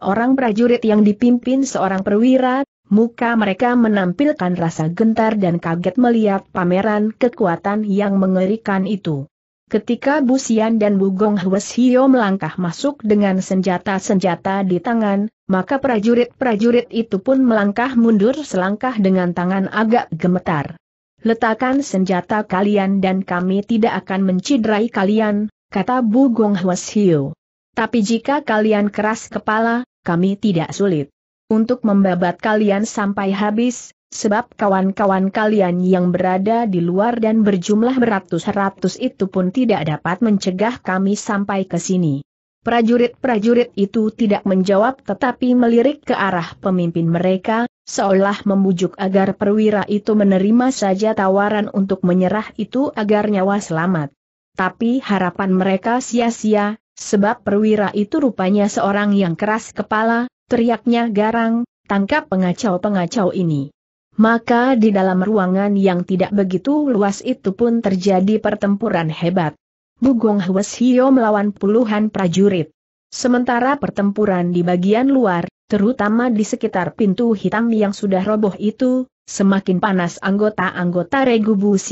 orang prajurit yang dipimpin seorang perwira, muka mereka menampilkan rasa gentar dan kaget melihat pameran kekuatan yang mengerikan itu. Ketika Busian dan Bugong Hwes Hio melangkah masuk dengan senjata-senjata di tangan, maka prajurit-prajurit itu pun melangkah mundur selangkah dengan tangan agak gemetar. Letakkan senjata kalian dan kami tidak akan mencidrai kalian, kata Bugong Hwes Hio. Tapi jika kalian keras kepala, kami tidak sulit. Untuk membabat kalian sampai habis, Sebab kawan-kawan kalian yang berada di luar dan berjumlah beratus-ratus itu pun tidak dapat mencegah kami sampai ke sini. Prajurit-prajurit itu tidak menjawab tetapi melirik ke arah pemimpin mereka, seolah membujuk agar perwira itu menerima saja tawaran untuk menyerah itu agar nyawa selamat. Tapi harapan mereka sia-sia, sebab perwira itu rupanya seorang yang keras kepala, teriaknya garang, tangkap pengacau-pengacau ini maka di dalam ruangan yang tidak begitu luas itu pun terjadi pertempuran hebat. Bugong Hwes melawan puluhan prajurit. Sementara pertempuran di bagian luar, terutama di sekitar pintu hitam yang sudah roboh itu, semakin panas anggota-anggota regu Hwes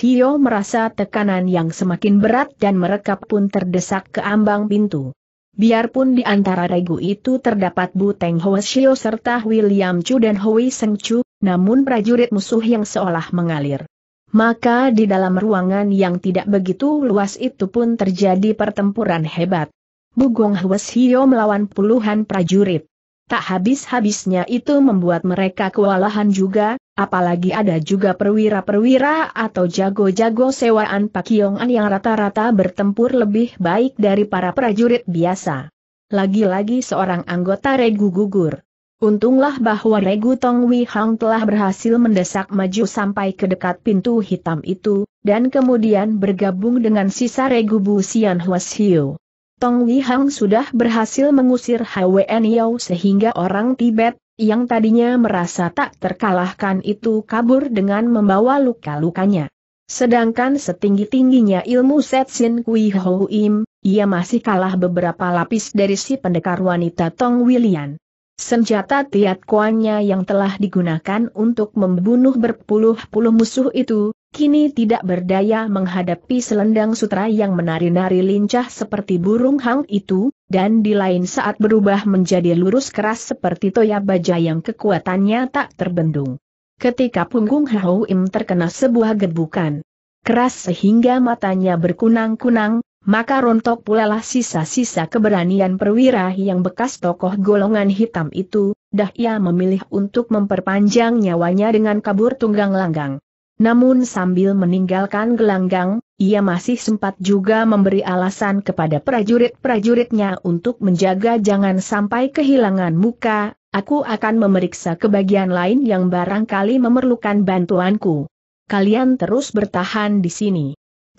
Hio merasa tekanan yang semakin berat dan mereka pun terdesak ke ambang pintu. Biarpun di antara regu itu terdapat Buteng Hwes serta William Chu dan Hui Seng Chu, namun prajurit musuh yang seolah mengalir. Maka di dalam ruangan yang tidak begitu luas itu pun terjadi pertempuran hebat. Bugong Hwes Hio melawan puluhan prajurit. Tak habis-habisnya itu membuat mereka kewalahan juga, apalagi ada juga perwira-perwira atau jago-jago sewaan Pak Pakiong-an yang rata-rata bertempur lebih baik dari para prajurit biasa. Lagi-lagi seorang anggota regu gugur. Untunglah bahwa Regu Tong Wei Hang telah berhasil mendesak maju sampai ke dekat pintu hitam itu, dan kemudian bergabung dengan sisa Regu Bu Xian Huas Tong Wei Hang sudah berhasil mengusir HWN Yao sehingga orang Tibet, yang tadinya merasa tak terkalahkan itu kabur dengan membawa luka-lukanya. Sedangkan setinggi-tingginya ilmu Setsin Kui Ho Im, ia masih kalah beberapa lapis dari si pendekar wanita Tong Wilian. Senjata tiat kuannya yang telah digunakan untuk membunuh berpuluh-puluh musuh itu, kini tidak berdaya menghadapi selendang sutra yang menari-nari lincah seperti burung hang itu, dan di lain saat berubah menjadi lurus keras seperti toya baja yang kekuatannya tak terbendung. Ketika punggung Hao Im terkena sebuah gebukan keras sehingga matanya berkunang-kunang, maka rontok pulalah sisa-sisa keberanian perwira yang bekas tokoh golongan hitam itu, dah ia memilih untuk memperpanjang nyawanya dengan kabur tunggang langgang. Namun sambil meninggalkan gelanggang, ia masih sempat juga memberi alasan kepada prajurit-prajuritnya untuk menjaga jangan sampai kehilangan muka, aku akan memeriksa ke lain yang barangkali memerlukan bantuanku. Kalian terus bertahan di sini.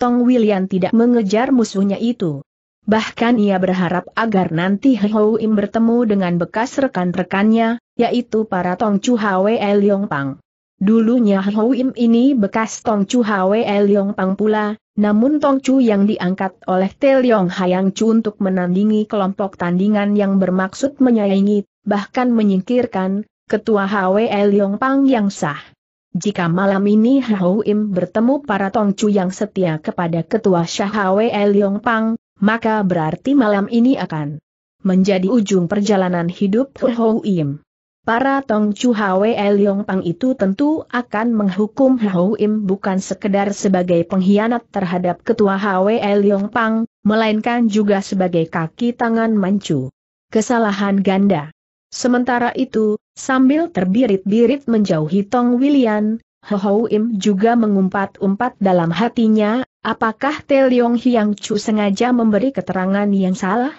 Tong William tidak mengejar musuhnya itu. Bahkan ia berharap agar nanti He Im bertemu dengan bekas rekan-rekannya, yaitu para Tong Chu Hwe Leong Pang. Dulunya He Im ini bekas Tong Chu Hwe Leong Pang pula, namun Tong Chu yang diangkat oleh Te Leong Hayang Chu untuk menandingi kelompok tandingan yang bermaksud menyaingi, bahkan menyingkirkan, ketua Hwe Leong Pang yang sah. Jika malam ini Hao bertemu para Tongcu yang setia kepada Ketua Syahwe Yong Pang, maka berarti malam ini akan menjadi ujung perjalanan hidup Hao Para Tongcu Hwe Yong Pang itu tentu akan menghukum Hao bukan sekedar sebagai pengkhianat terhadap Ketua Hwe Yong Pang, melainkan juga sebagai kaki tangan mancu. Kesalahan ganda Sementara itu, sambil terbirit-birit menjauhi Tong William, Ho Im juga mengumpat-umpat dalam hatinya, apakah Te Leong Hiang Chu sengaja memberi keterangan yang salah?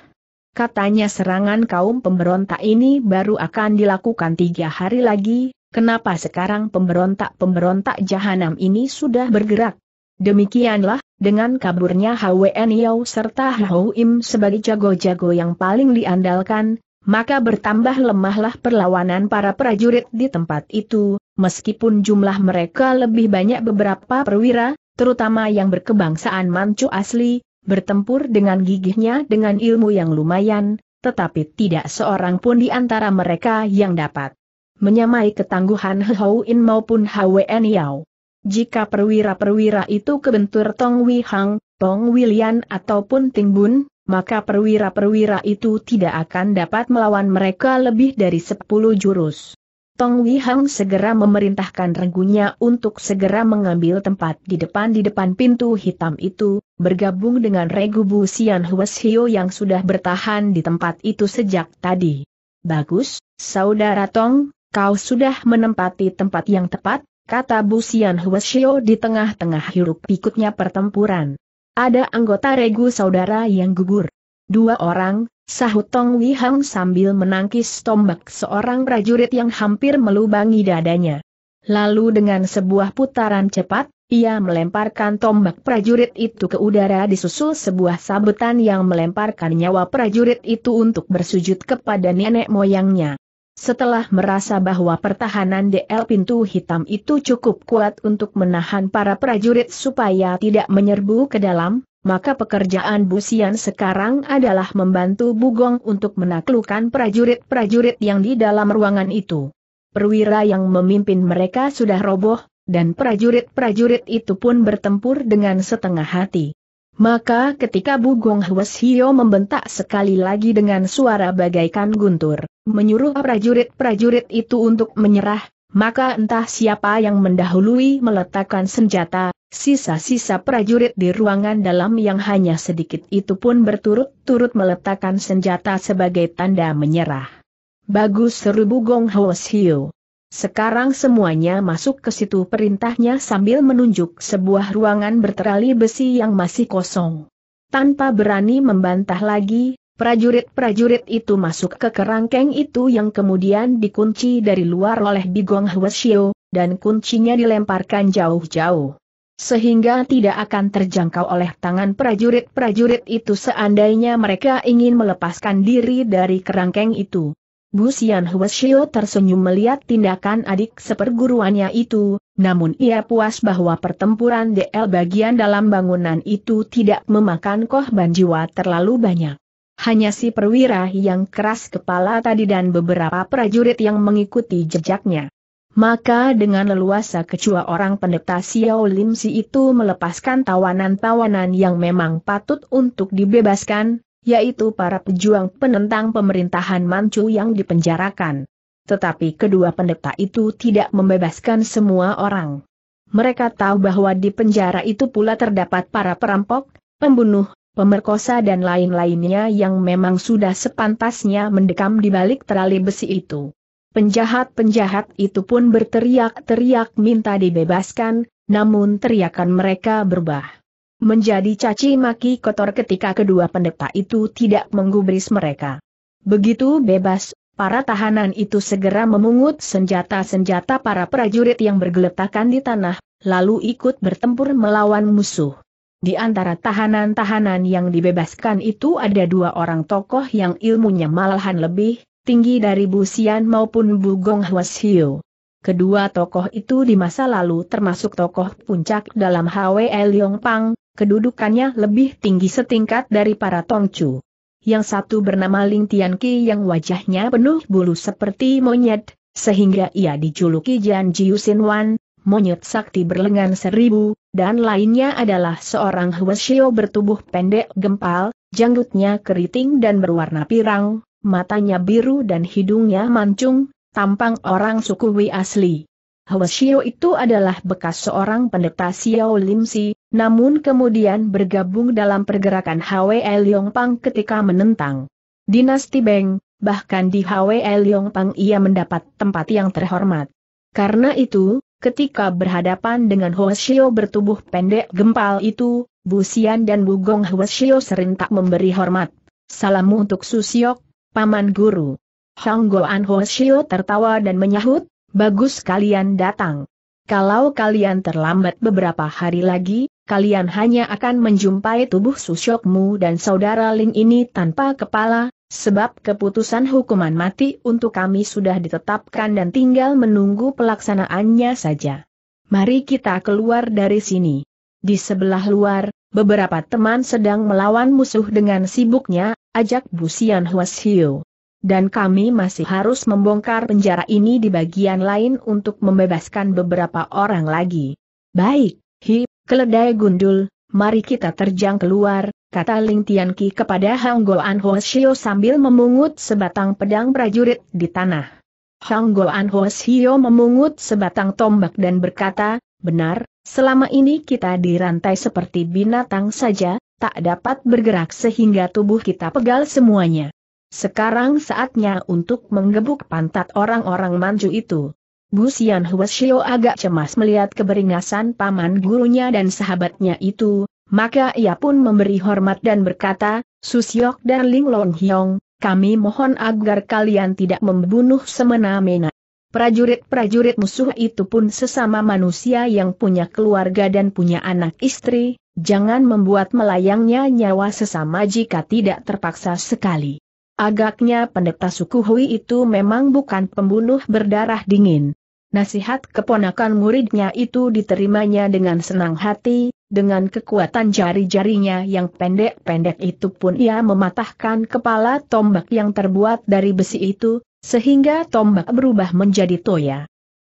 Katanya serangan kaum pemberontak ini baru akan dilakukan tiga hari lagi, kenapa sekarang pemberontak-pemberontak jahanam ini sudah bergerak? Demikianlah, dengan kaburnya HWN Yau serta Hou Im sebagai jago-jago yang paling diandalkan, maka bertambah lemahlah perlawanan para prajurit di tempat itu, meskipun jumlah mereka lebih banyak beberapa perwira, terutama yang berkebangsaan Manchu asli, bertempur dengan gigihnya dengan ilmu yang lumayan, tetapi tidak seorang pun di antara mereka yang dapat menyamai ketangguhan Hou In maupun Hwen Yao. Jika perwira-perwira itu kebentur Tong Wi Hang, William Wilian ataupun Ting Bun, maka perwira-perwira itu tidak akan dapat melawan mereka lebih dari sepuluh jurus. Tong Wei Hang segera memerintahkan Regunya untuk segera mengambil tempat di depan di depan pintu hitam itu, bergabung dengan Regu Xian Huas Hio yang sudah bertahan di tempat itu sejak tadi. Bagus, saudara Tong, kau sudah menempati tempat yang tepat, kata Bu Xian Hio di tengah-tengah hiruk pikuknya pertempuran. Ada anggota regu saudara yang gugur. Dua orang, sahut Tong Wihang sambil menangkis tombak seorang prajurit yang hampir melubangi dadanya. Lalu dengan sebuah putaran cepat, ia melemparkan tombak prajurit itu ke udara disusul sebuah sabetan yang melemparkan nyawa prajurit itu untuk bersujud kepada nenek moyangnya. Setelah merasa bahwa pertahanan DL Pintu Hitam itu cukup kuat untuk menahan para prajurit supaya tidak menyerbu ke dalam, maka pekerjaan Busian sekarang adalah membantu Bugong untuk menaklukkan prajurit-prajurit yang di dalam ruangan itu. Perwira yang memimpin mereka sudah roboh, dan prajurit-prajurit itu pun bertempur dengan setengah hati. Maka ketika Bugong Hwes Hio membentak sekali lagi dengan suara bagaikan guntur, menyuruh prajurit-prajurit itu untuk menyerah, maka entah siapa yang mendahului meletakkan senjata, sisa-sisa prajurit di ruangan dalam yang hanya sedikit itu pun berturut-turut meletakkan senjata sebagai tanda menyerah. Bagus seru Gong Hwes Hio. Sekarang semuanya masuk ke situ perintahnya sambil menunjuk sebuah ruangan berterali besi yang masih kosong. Tanpa berani membantah lagi, prajurit-prajurit itu masuk ke kerangkeng itu yang kemudian dikunci dari luar oleh Bigong Huasio, dan kuncinya dilemparkan jauh-jauh. Sehingga tidak akan terjangkau oleh tangan prajurit-prajurit itu seandainya mereka ingin melepaskan diri dari kerangkeng itu. Bu Xian Huashio tersenyum melihat tindakan adik seperguruannya itu, namun ia puas bahwa pertempuran DL bagian dalam bangunan itu tidak memakan korban jiwa terlalu banyak. Hanya si perwira yang keras kepala tadi dan beberapa prajurit yang mengikuti jejaknya. Maka dengan leluasa kecua orang pendeta Xiao Lim Si itu melepaskan tawanan-tawanan yang memang patut untuk dibebaskan, yaitu para pejuang penentang pemerintahan Manchu yang dipenjarakan. Tetapi kedua pendeta itu tidak membebaskan semua orang. Mereka tahu bahwa di penjara itu pula terdapat para perampok, pembunuh, pemerkosa dan lain-lainnya yang memang sudah sepantasnya mendekam di balik terali besi itu. Penjahat-penjahat itu pun berteriak-teriak minta dibebaskan, namun teriakan mereka berubah menjadi caci maki kotor ketika kedua pendeta itu tidak menggubris mereka. Begitu bebas, para tahanan itu segera memungut senjata-senjata para prajurit yang bergeletakan di tanah, lalu ikut bertempur melawan musuh. Di antara tahanan-tahanan yang dibebaskan itu ada dua orang tokoh yang ilmunya malahan lebih tinggi dari Bu Xian maupun Bu Gong Hwasio. Kedua tokoh itu di masa lalu termasuk tokoh puncak dalam HWL Leong Pang, kedudukannya lebih tinggi setingkat dari para Tongcu. Yang satu bernama Ling Tianqi yang wajahnya penuh bulu seperti monyet, sehingga ia dijuluki Jian Jiu Sin Wan, monyet sakti berlengan seribu, dan lainnya adalah seorang Huashio bertubuh pendek gempal, janggutnya keriting dan berwarna pirang, matanya biru dan hidungnya mancung, tampang orang suku Wei asli. Hwasio itu adalah bekas seorang pendeta Xiao Lim Si, namun kemudian bergabung dalam pergerakan Hwa Yong Pang ketika menentang dinasti Beng, bahkan di Hwa Yong Pang ia mendapat tempat yang terhormat. Karena itu, ketika berhadapan dengan Hwasio bertubuh pendek gempal itu, Bu Xian dan Bu Gong sering serentak memberi hormat. Salam untuk Susiok, Paman Guru. Hang Goan Hwasio tertawa dan menyahut, Bagus kalian datang. Kalau kalian terlambat beberapa hari lagi, kalian hanya akan menjumpai tubuh Susyokmu dan saudara Ling ini tanpa kepala, sebab keputusan hukuman mati untuk kami sudah ditetapkan dan tinggal menunggu pelaksanaannya saja. Mari kita keluar dari sini. Di sebelah luar, beberapa teman sedang melawan musuh dengan sibuknya, ajak Busian Hiu dan kami masih harus membongkar penjara ini di bagian lain untuk membebaskan beberapa orang lagi. Baik, hi, keledai gundul, mari kita terjang keluar, kata Ling Tianqi kepada Hang Goan Hoshio sambil memungut sebatang pedang prajurit di tanah. Hang Goan Hoshio memungut sebatang tombak dan berkata, benar, selama ini kita dirantai seperti binatang saja, tak dapat bergerak sehingga tubuh kita pegal semuanya. Sekarang saatnya untuk menggebuk pantat orang-orang manju itu. Bu Sian Huasio agak cemas melihat keberingasan paman gurunya dan sahabatnya itu, maka ia pun memberi hormat dan berkata, Susyok dan Ling Long Hyong, kami mohon agar kalian tidak membunuh semena-mena. Prajurit-prajurit musuh itu pun sesama manusia yang punya keluarga dan punya anak istri, jangan membuat melayangnya nyawa sesama jika tidak terpaksa sekali. Agaknya pendeta suku Hui itu memang bukan pembunuh berdarah dingin. Nasihat keponakan muridnya itu diterimanya dengan senang hati, dengan kekuatan jari-jarinya yang pendek-pendek itu pun ia mematahkan kepala tombak yang terbuat dari besi itu, sehingga tombak berubah menjadi toya.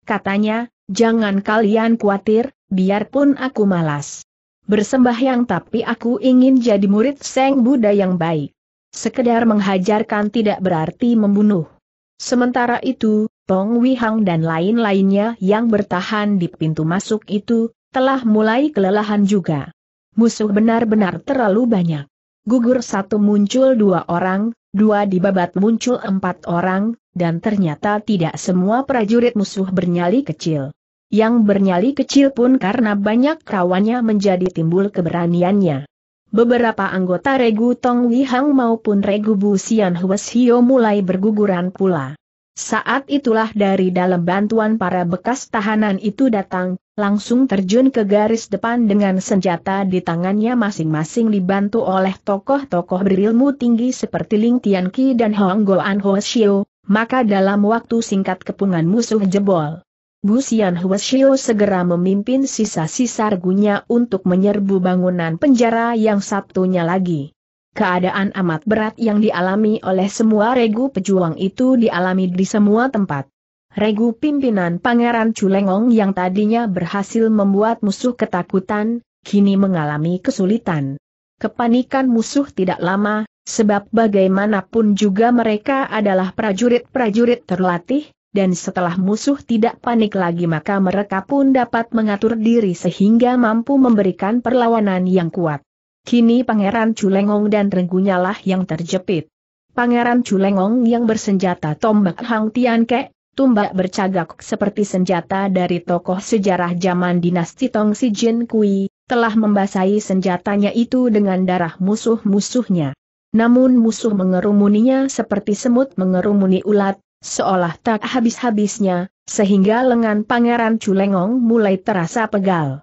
Katanya, jangan kalian khawatir, biarpun aku malas. Bersembahyang tapi aku ingin jadi murid Seng Buddha yang baik. Sekedar menghajarkan tidak berarti membunuh. Sementara itu, Tong Wihang dan lain-lainnya yang bertahan di pintu masuk itu, telah mulai kelelahan juga. Musuh benar-benar terlalu banyak. Gugur satu muncul dua orang, dua dibabat muncul empat orang, dan ternyata tidak semua prajurit musuh bernyali kecil. Yang bernyali kecil pun karena banyak kawannya menjadi timbul keberaniannya. Beberapa anggota Regu Tong Wihang maupun Regu Bu Sian Hues mulai berguguran pula. Saat itulah dari dalam bantuan para bekas tahanan itu datang, langsung terjun ke garis depan dengan senjata di tangannya masing-masing dibantu oleh tokoh-tokoh berilmu tinggi seperti Ling Tianqi dan Hong Goan Huasio. maka dalam waktu singkat kepungan musuh jebol. Bu Xian Huashio segera memimpin sisa-sisa regunya untuk menyerbu bangunan penjara yang satunya lagi. Keadaan amat berat yang dialami oleh semua regu pejuang itu dialami di semua tempat. Regu pimpinan Pangeran Culengong yang tadinya berhasil membuat musuh ketakutan, kini mengalami kesulitan. Kepanikan musuh tidak lama, sebab bagaimanapun juga mereka adalah prajurit-prajurit terlatih, dan setelah musuh tidak panik lagi maka mereka pun dapat mengatur diri sehingga mampu memberikan perlawanan yang kuat. Kini Pangeran Culengong dan Renggunya lah yang terjepit. Pangeran Culengong yang bersenjata tombak Hang Tianke, tumbak bercagak seperti senjata dari tokoh sejarah zaman dinasti Tong Si Jin Kui, telah membasahi senjatanya itu dengan darah musuh-musuhnya. Namun musuh mengerumuninya seperti semut mengerumuni ulat, seolah tak habis-habisnya, sehingga lengan Pangeran Culengong mulai terasa pegal.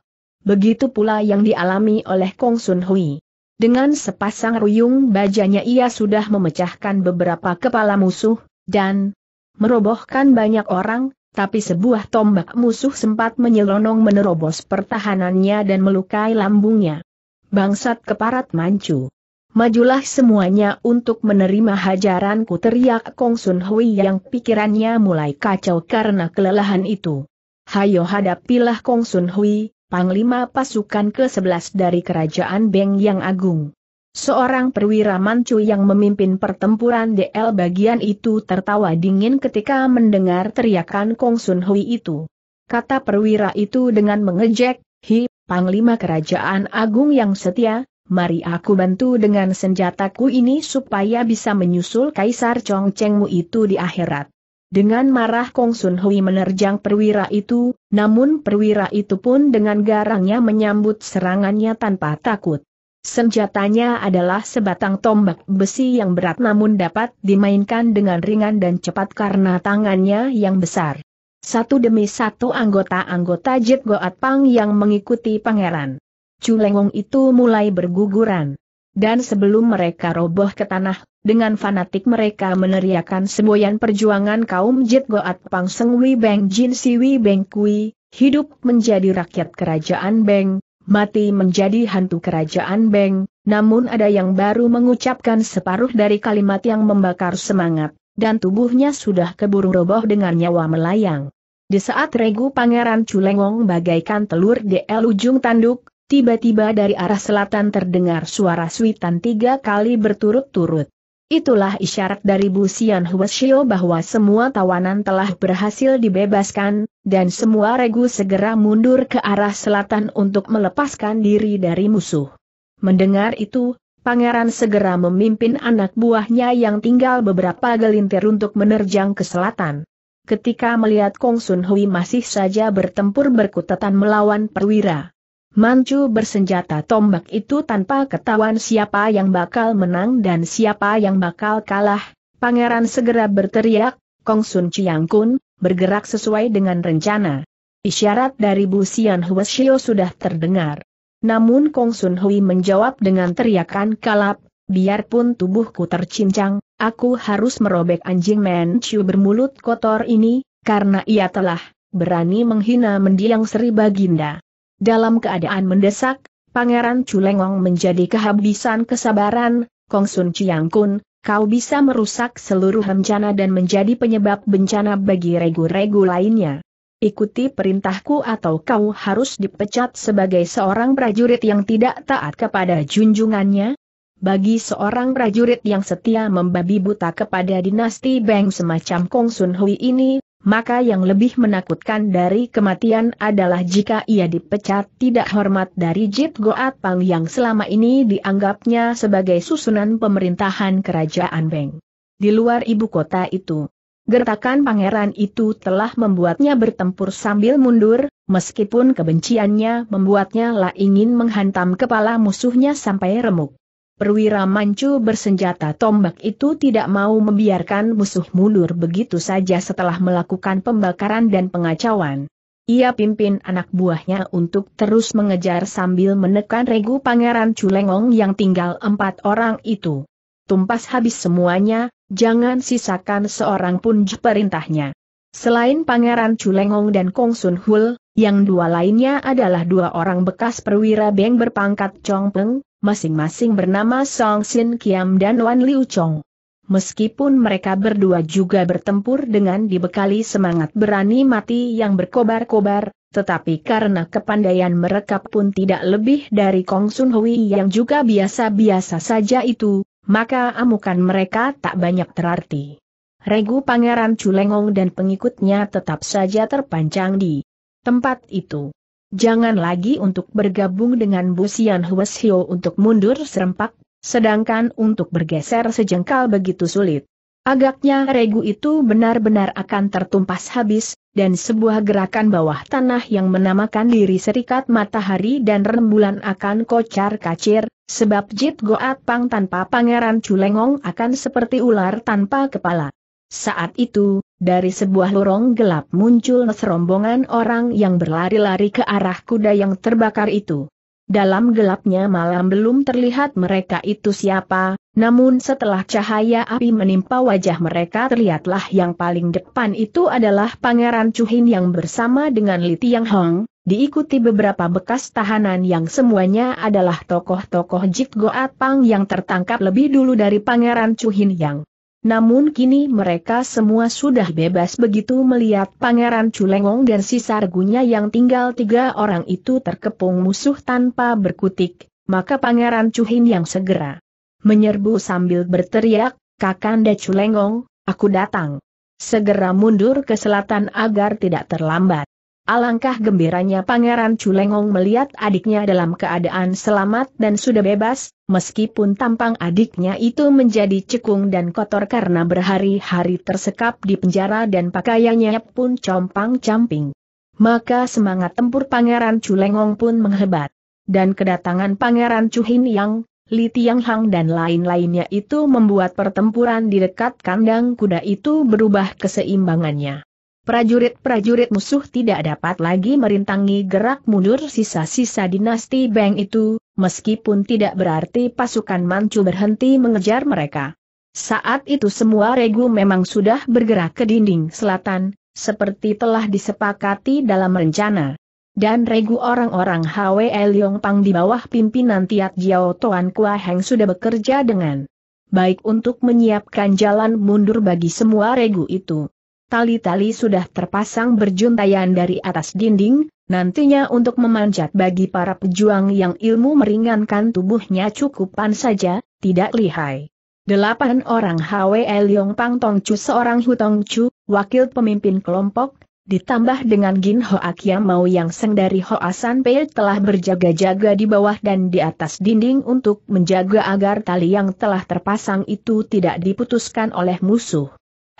Begitu pula yang dialami oleh Kong Sun Hui. Dengan sepasang ruyung bajanya ia sudah memecahkan beberapa kepala musuh, dan merobohkan banyak orang, tapi sebuah tombak musuh sempat menyelonong menerobos pertahanannya dan melukai lambungnya. Bangsat keparat mancu. Majulah semuanya untuk menerima hajaranku teriak Kong Sun Hui yang pikirannya mulai kacau karena kelelahan itu. Hayo hadapilah Kong Sun Hui, Panglima pasukan ke-11 dari Kerajaan Beng yang Agung. Seorang perwira mancu yang memimpin pertempuran DL bagian itu tertawa dingin ketika mendengar teriakan Kong Sun Hui itu. Kata perwira itu dengan mengejek, Hi, Panglima Kerajaan Agung yang setia, mari aku bantu dengan senjataku ini supaya bisa menyusul Kaisar Chongchengmu itu di akhirat. Dengan marah Kong Sun Hui menerjang perwira itu, namun perwira itu pun dengan garangnya menyambut serangannya tanpa takut. Senjatanya adalah sebatang tombak besi yang berat namun dapat dimainkan dengan ringan dan cepat karena tangannya yang besar. Satu demi satu anggota-anggota Jet Goat Pang yang mengikuti pangeran. Culengong itu mulai berguguran. Dan sebelum mereka roboh ke tanah, dengan fanatik mereka meneriakan semboyan perjuangan kaum Jit Goat Pang Seng Wi Beng Jin Siwi Beng Kui, hidup menjadi rakyat kerajaan Beng, mati menjadi hantu kerajaan Beng, namun ada yang baru mengucapkan separuh dari kalimat yang membakar semangat, dan tubuhnya sudah keburu roboh dengan nyawa melayang. Di saat regu pangeran Culengong bagaikan telur di el ujung tanduk, Tiba-tiba dari arah selatan terdengar suara suitan tiga kali berturut-turut. Itulah isyarat dari Bu Xian Huashio bahwa semua tawanan telah berhasil dibebaskan, dan semua regu segera mundur ke arah selatan untuk melepaskan diri dari musuh. Mendengar itu, pangeran segera memimpin anak buahnya yang tinggal beberapa gelintir untuk menerjang ke selatan. Ketika melihat Kong Sun Hui masih saja bertempur berkutatan melawan perwira, Mancu bersenjata tombak itu tanpa ketahuan siapa yang bakal menang dan siapa yang bakal kalah, pangeran segera berteriak, Kong Sun Chiang Kun, bergerak sesuai dengan rencana. Isyarat dari Bu Sian Shio sudah terdengar. Namun Kong Sun Hui menjawab dengan teriakan kalap, biarpun tubuhku tercincang, aku harus merobek anjing Mancu bermulut kotor ini, karena ia telah berani menghina mendiang Sri Baginda. Dalam keadaan mendesak, Pangeran Culengong menjadi kehabisan kesabaran, Kong Sun Chiang Kun, kau bisa merusak seluruh rencana dan menjadi penyebab bencana bagi regu-regu lainnya. Ikuti perintahku atau kau harus dipecat sebagai seorang prajurit yang tidak taat kepada junjungannya? Bagi seorang prajurit yang setia membabi buta kepada dinasti Beng semacam Kong Sun Hui ini, maka yang lebih menakutkan dari kematian adalah jika ia dipecat tidak hormat dari Jit Goat Pang yang selama ini dianggapnya sebagai susunan pemerintahan kerajaan Beng. Di luar ibu kota itu, gertakan pangeran itu telah membuatnya bertempur sambil mundur, meskipun kebenciannya membuatnya lah ingin menghantam kepala musuhnya sampai remuk perwira mancu bersenjata tombak itu tidak mau membiarkan musuh mundur begitu saja setelah melakukan pembakaran dan pengacauan. Ia pimpin anak buahnya untuk terus mengejar sambil menekan regu pangeran Culengong yang tinggal empat orang itu. Tumpas habis semuanya, jangan sisakan seorang pun perintahnya. Selain pangeran Culengong dan Kong Sun Hul, yang dua lainnya adalah dua orang bekas perwira Beng berpangkat Chong Peng, masing-masing bernama Song Sin Kiam dan Wan Liu Chong. Meskipun mereka berdua juga bertempur dengan dibekali semangat berani mati yang berkobar-kobar, tetapi karena kepandaian mereka pun tidak lebih dari Kong Sun Hui yang juga biasa-biasa saja itu, maka amukan mereka tak banyak terarti. Regu Pangeran Culengong dan pengikutnya tetap saja terpancang di tempat itu. Jangan lagi untuk bergabung dengan Busian Hueshio untuk mundur serempak, sedangkan untuk bergeser sejengkal begitu sulit. Agaknya regu itu benar-benar akan tertumpas habis, dan sebuah gerakan bawah tanah yang menamakan diri Serikat Matahari dan Rembulan akan kocar-kacir, sebab Jit Goat Pang tanpa Pangeran Culengong akan seperti ular tanpa kepala. Saat itu, dari sebuah lorong gelap muncul serombongan orang yang berlari-lari ke arah kuda yang terbakar itu. Dalam gelapnya malam belum terlihat mereka itu siapa, namun setelah cahaya api menimpa wajah mereka terlihatlah yang paling depan itu adalah Pangeran Hin yang bersama dengan Li Tiang Hong, diikuti beberapa bekas tahanan yang semuanya adalah tokoh-tokoh Jit Goat Pang yang tertangkap lebih dulu dari Pangeran Hin yang namun kini mereka semua sudah bebas begitu melihat Pangeran Culengong dan sisa regunya yang tinggal tiga orang itu terkepung musuh tanpa berkutik, maka Pangeran Cuhin yang segera menyerbu sambil berteriak, Kakanda Culengong, aku datang. Segera mundur ke selatan agar tidak terlambat. Alangkah gembiranya Pangeran Culengong melihat adiknya dalam keadaan selamat dan sudah bebas, meskipun tampang adiknya itu menjadi cekung dan kotor karena berhari-hari tersekap di penjara dan pakaiannya pun compang-camping. Maka semangat tempur Pangeran Culengong pun menghebat. Dan kedatangan Pangeran Cuhin Yang, Li Tiang Hang dan lain-lainnya itu membuat pertempuran di dekat kandang kuda itu berubah keseimbangannya prajurit-prajurit musuh tidak dapat lagi merintangi gerak mundur sisa-sisa dinasti Beng itu, meskipun tidak berarti pasukan Manchu berhenti mengejar mereka. Saat itu semua regu memang sudah bergerak ke dinding selatan, seperti telah disepakati dalam rencana. Dan regu orang-orang Hwe Leong Pang di bawah pimpinan Tiat Jiao Toan Kua Heng sudah bekerja dengan baik untuk menyiapkan jalan mundur bagi semua regu itu tali-tali sudah terpasang berjuntayan dari atas dinding, nantinya untuk memanjat bagi para pejuang yang ilmu meringankan tubuhnya cukupan saja, tidak lihai. Delapan orang Hwe Leong Pang Tong Chu, seorang Hutong Chu, wakil pemimpin kelompok, ditambah dengan Gin Ho Akia Mau yang Seng dari Ho Asan Pei telah berjaga-jaga di bawah dan di atas dinding untuk menjaga agar tali yang telah terpasang itu tidak diputuskan oleh musuh.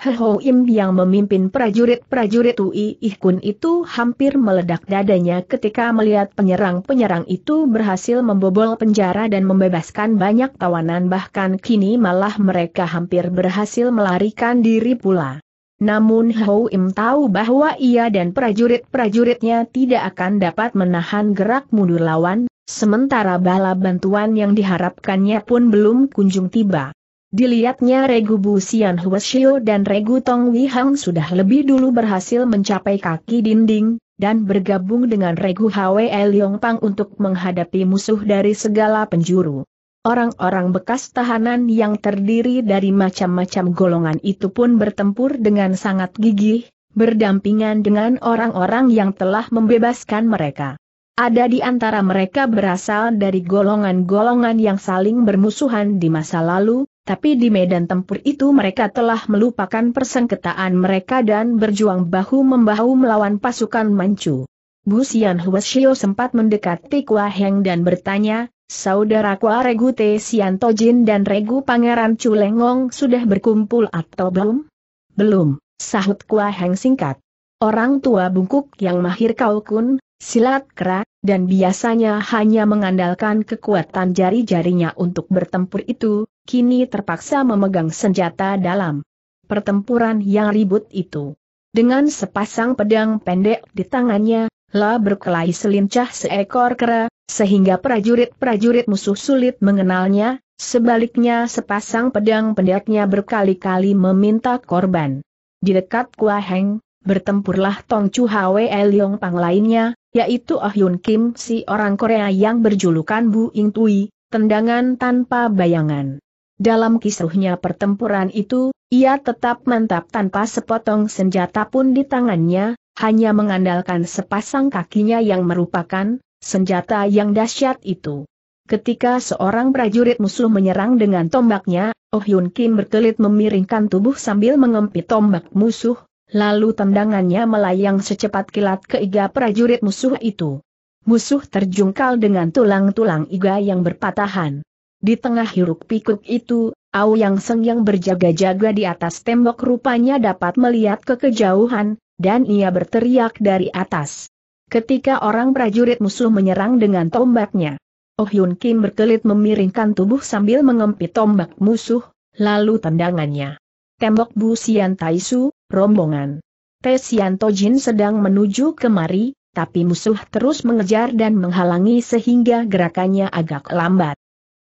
Ho Im yang memimpin prajurit-prajurit Ui Ih itu hampir meledak dadanya ketika melihat penyerang-penyerang itu berhasil membobol penjara dan membebaskan banyak tawanan bahkan kini malah mereka hampir berhasil melarikan diri pula. Namun Ho Im tahu bahwa ia dan prajurit-prajuritnya tidak akan dapat menahan gerak mundur lawan, sementara bala bantuan yang diharapkannya pun belum kunjung tiba. Dilihatnya Regu Bu Xian Huashio dan Regu Tong Wihang sudah lebih dulu berhasil mencapai kaki dinding, dan bergabung dengan Regu Hwe Yong Pang untuk menghadapi musuh dari segala penjuru. Orang-orang bekas tahanan yang terdiri dari macam-macam golongan itu pun bertempur dengan sangat gigih, berdampingan dengan orang-orang yang telah membebaskan mereka. Ada di antara mereka berasal dari golongan-golongan yang saling bermusuhan di masa lalu, tapi di medan tempur itu mereka telah melupakan persengketaan mereka dan berjuang bahu-membahu melawan pasukan Manchu. Bu Xian Huashio sempat mendekati Kua Heng dan bertanya, Saudara Kua Regu Te Xian Tojin dan Regu Pangeran Chu Lengong sudah berkumpul atau belum? Belum, sahut Kua Heng singkat. Orang tua bungkuk yang mahir kau kun, silat kera, dan biasanya hanya mengandalkan kekuatan jari-jarinya untuk bertempur itu, kini terpaksa memegang senjata dalam pertempuran yang ribut itu. Dengan sepasang pedang pendek di tangannya, La berkelahi selincah seekor kera, sehingga prajurit-prajurit musuh sulit mengenalnya, sebaliknya sepasang pedang pendeknya berkali-kali meminta korban. Di dekat Kua Heng, bertempurlah Tong Chu Hwe Liong Pang lainnya, yaitu Ah Yun Kim si orang Korea yang berjulukan Bu Ing Tui, tendangan tanpa bayangan. Dalam kisruhnya pertempuran itu, ia tetap mantap tanpa sepotong senjata pun di tangannya, hanya mengandalkan sepasang kakinya yang merupakan senjata yang dahsyat itu. Ketika seorang prajurit musuh menyerang dengan tombaknya, Oh Yun Kim berkelit memiringkan tubuh sambil mengempit tombak musuh, Lalu tendangannya melayang secepat kilat ke iga prajurit musuh itu. Musuh terjungkal dengan tulang-tulang iga yang berpatahan. Di tengah hiruk pikuk itu, Au Yang Seng yang berjaga-jaga di atas tembok rupanya dapat melihat ke kejauhan, dan ia berteriak dari atas. Ketika orang prajurit musuh menyerang dengan tombaknya, Oh Yun Kim berkelit memiringkan tubuh sambil mengempit tombak musuh, lalu tendangannya tembok Bu Sian Taisu, rombongan. Te Sian Tojin sedang menuju kemari, tapi musuh terus mengejar dan menghalangi sehingga gerakannya agak lambat.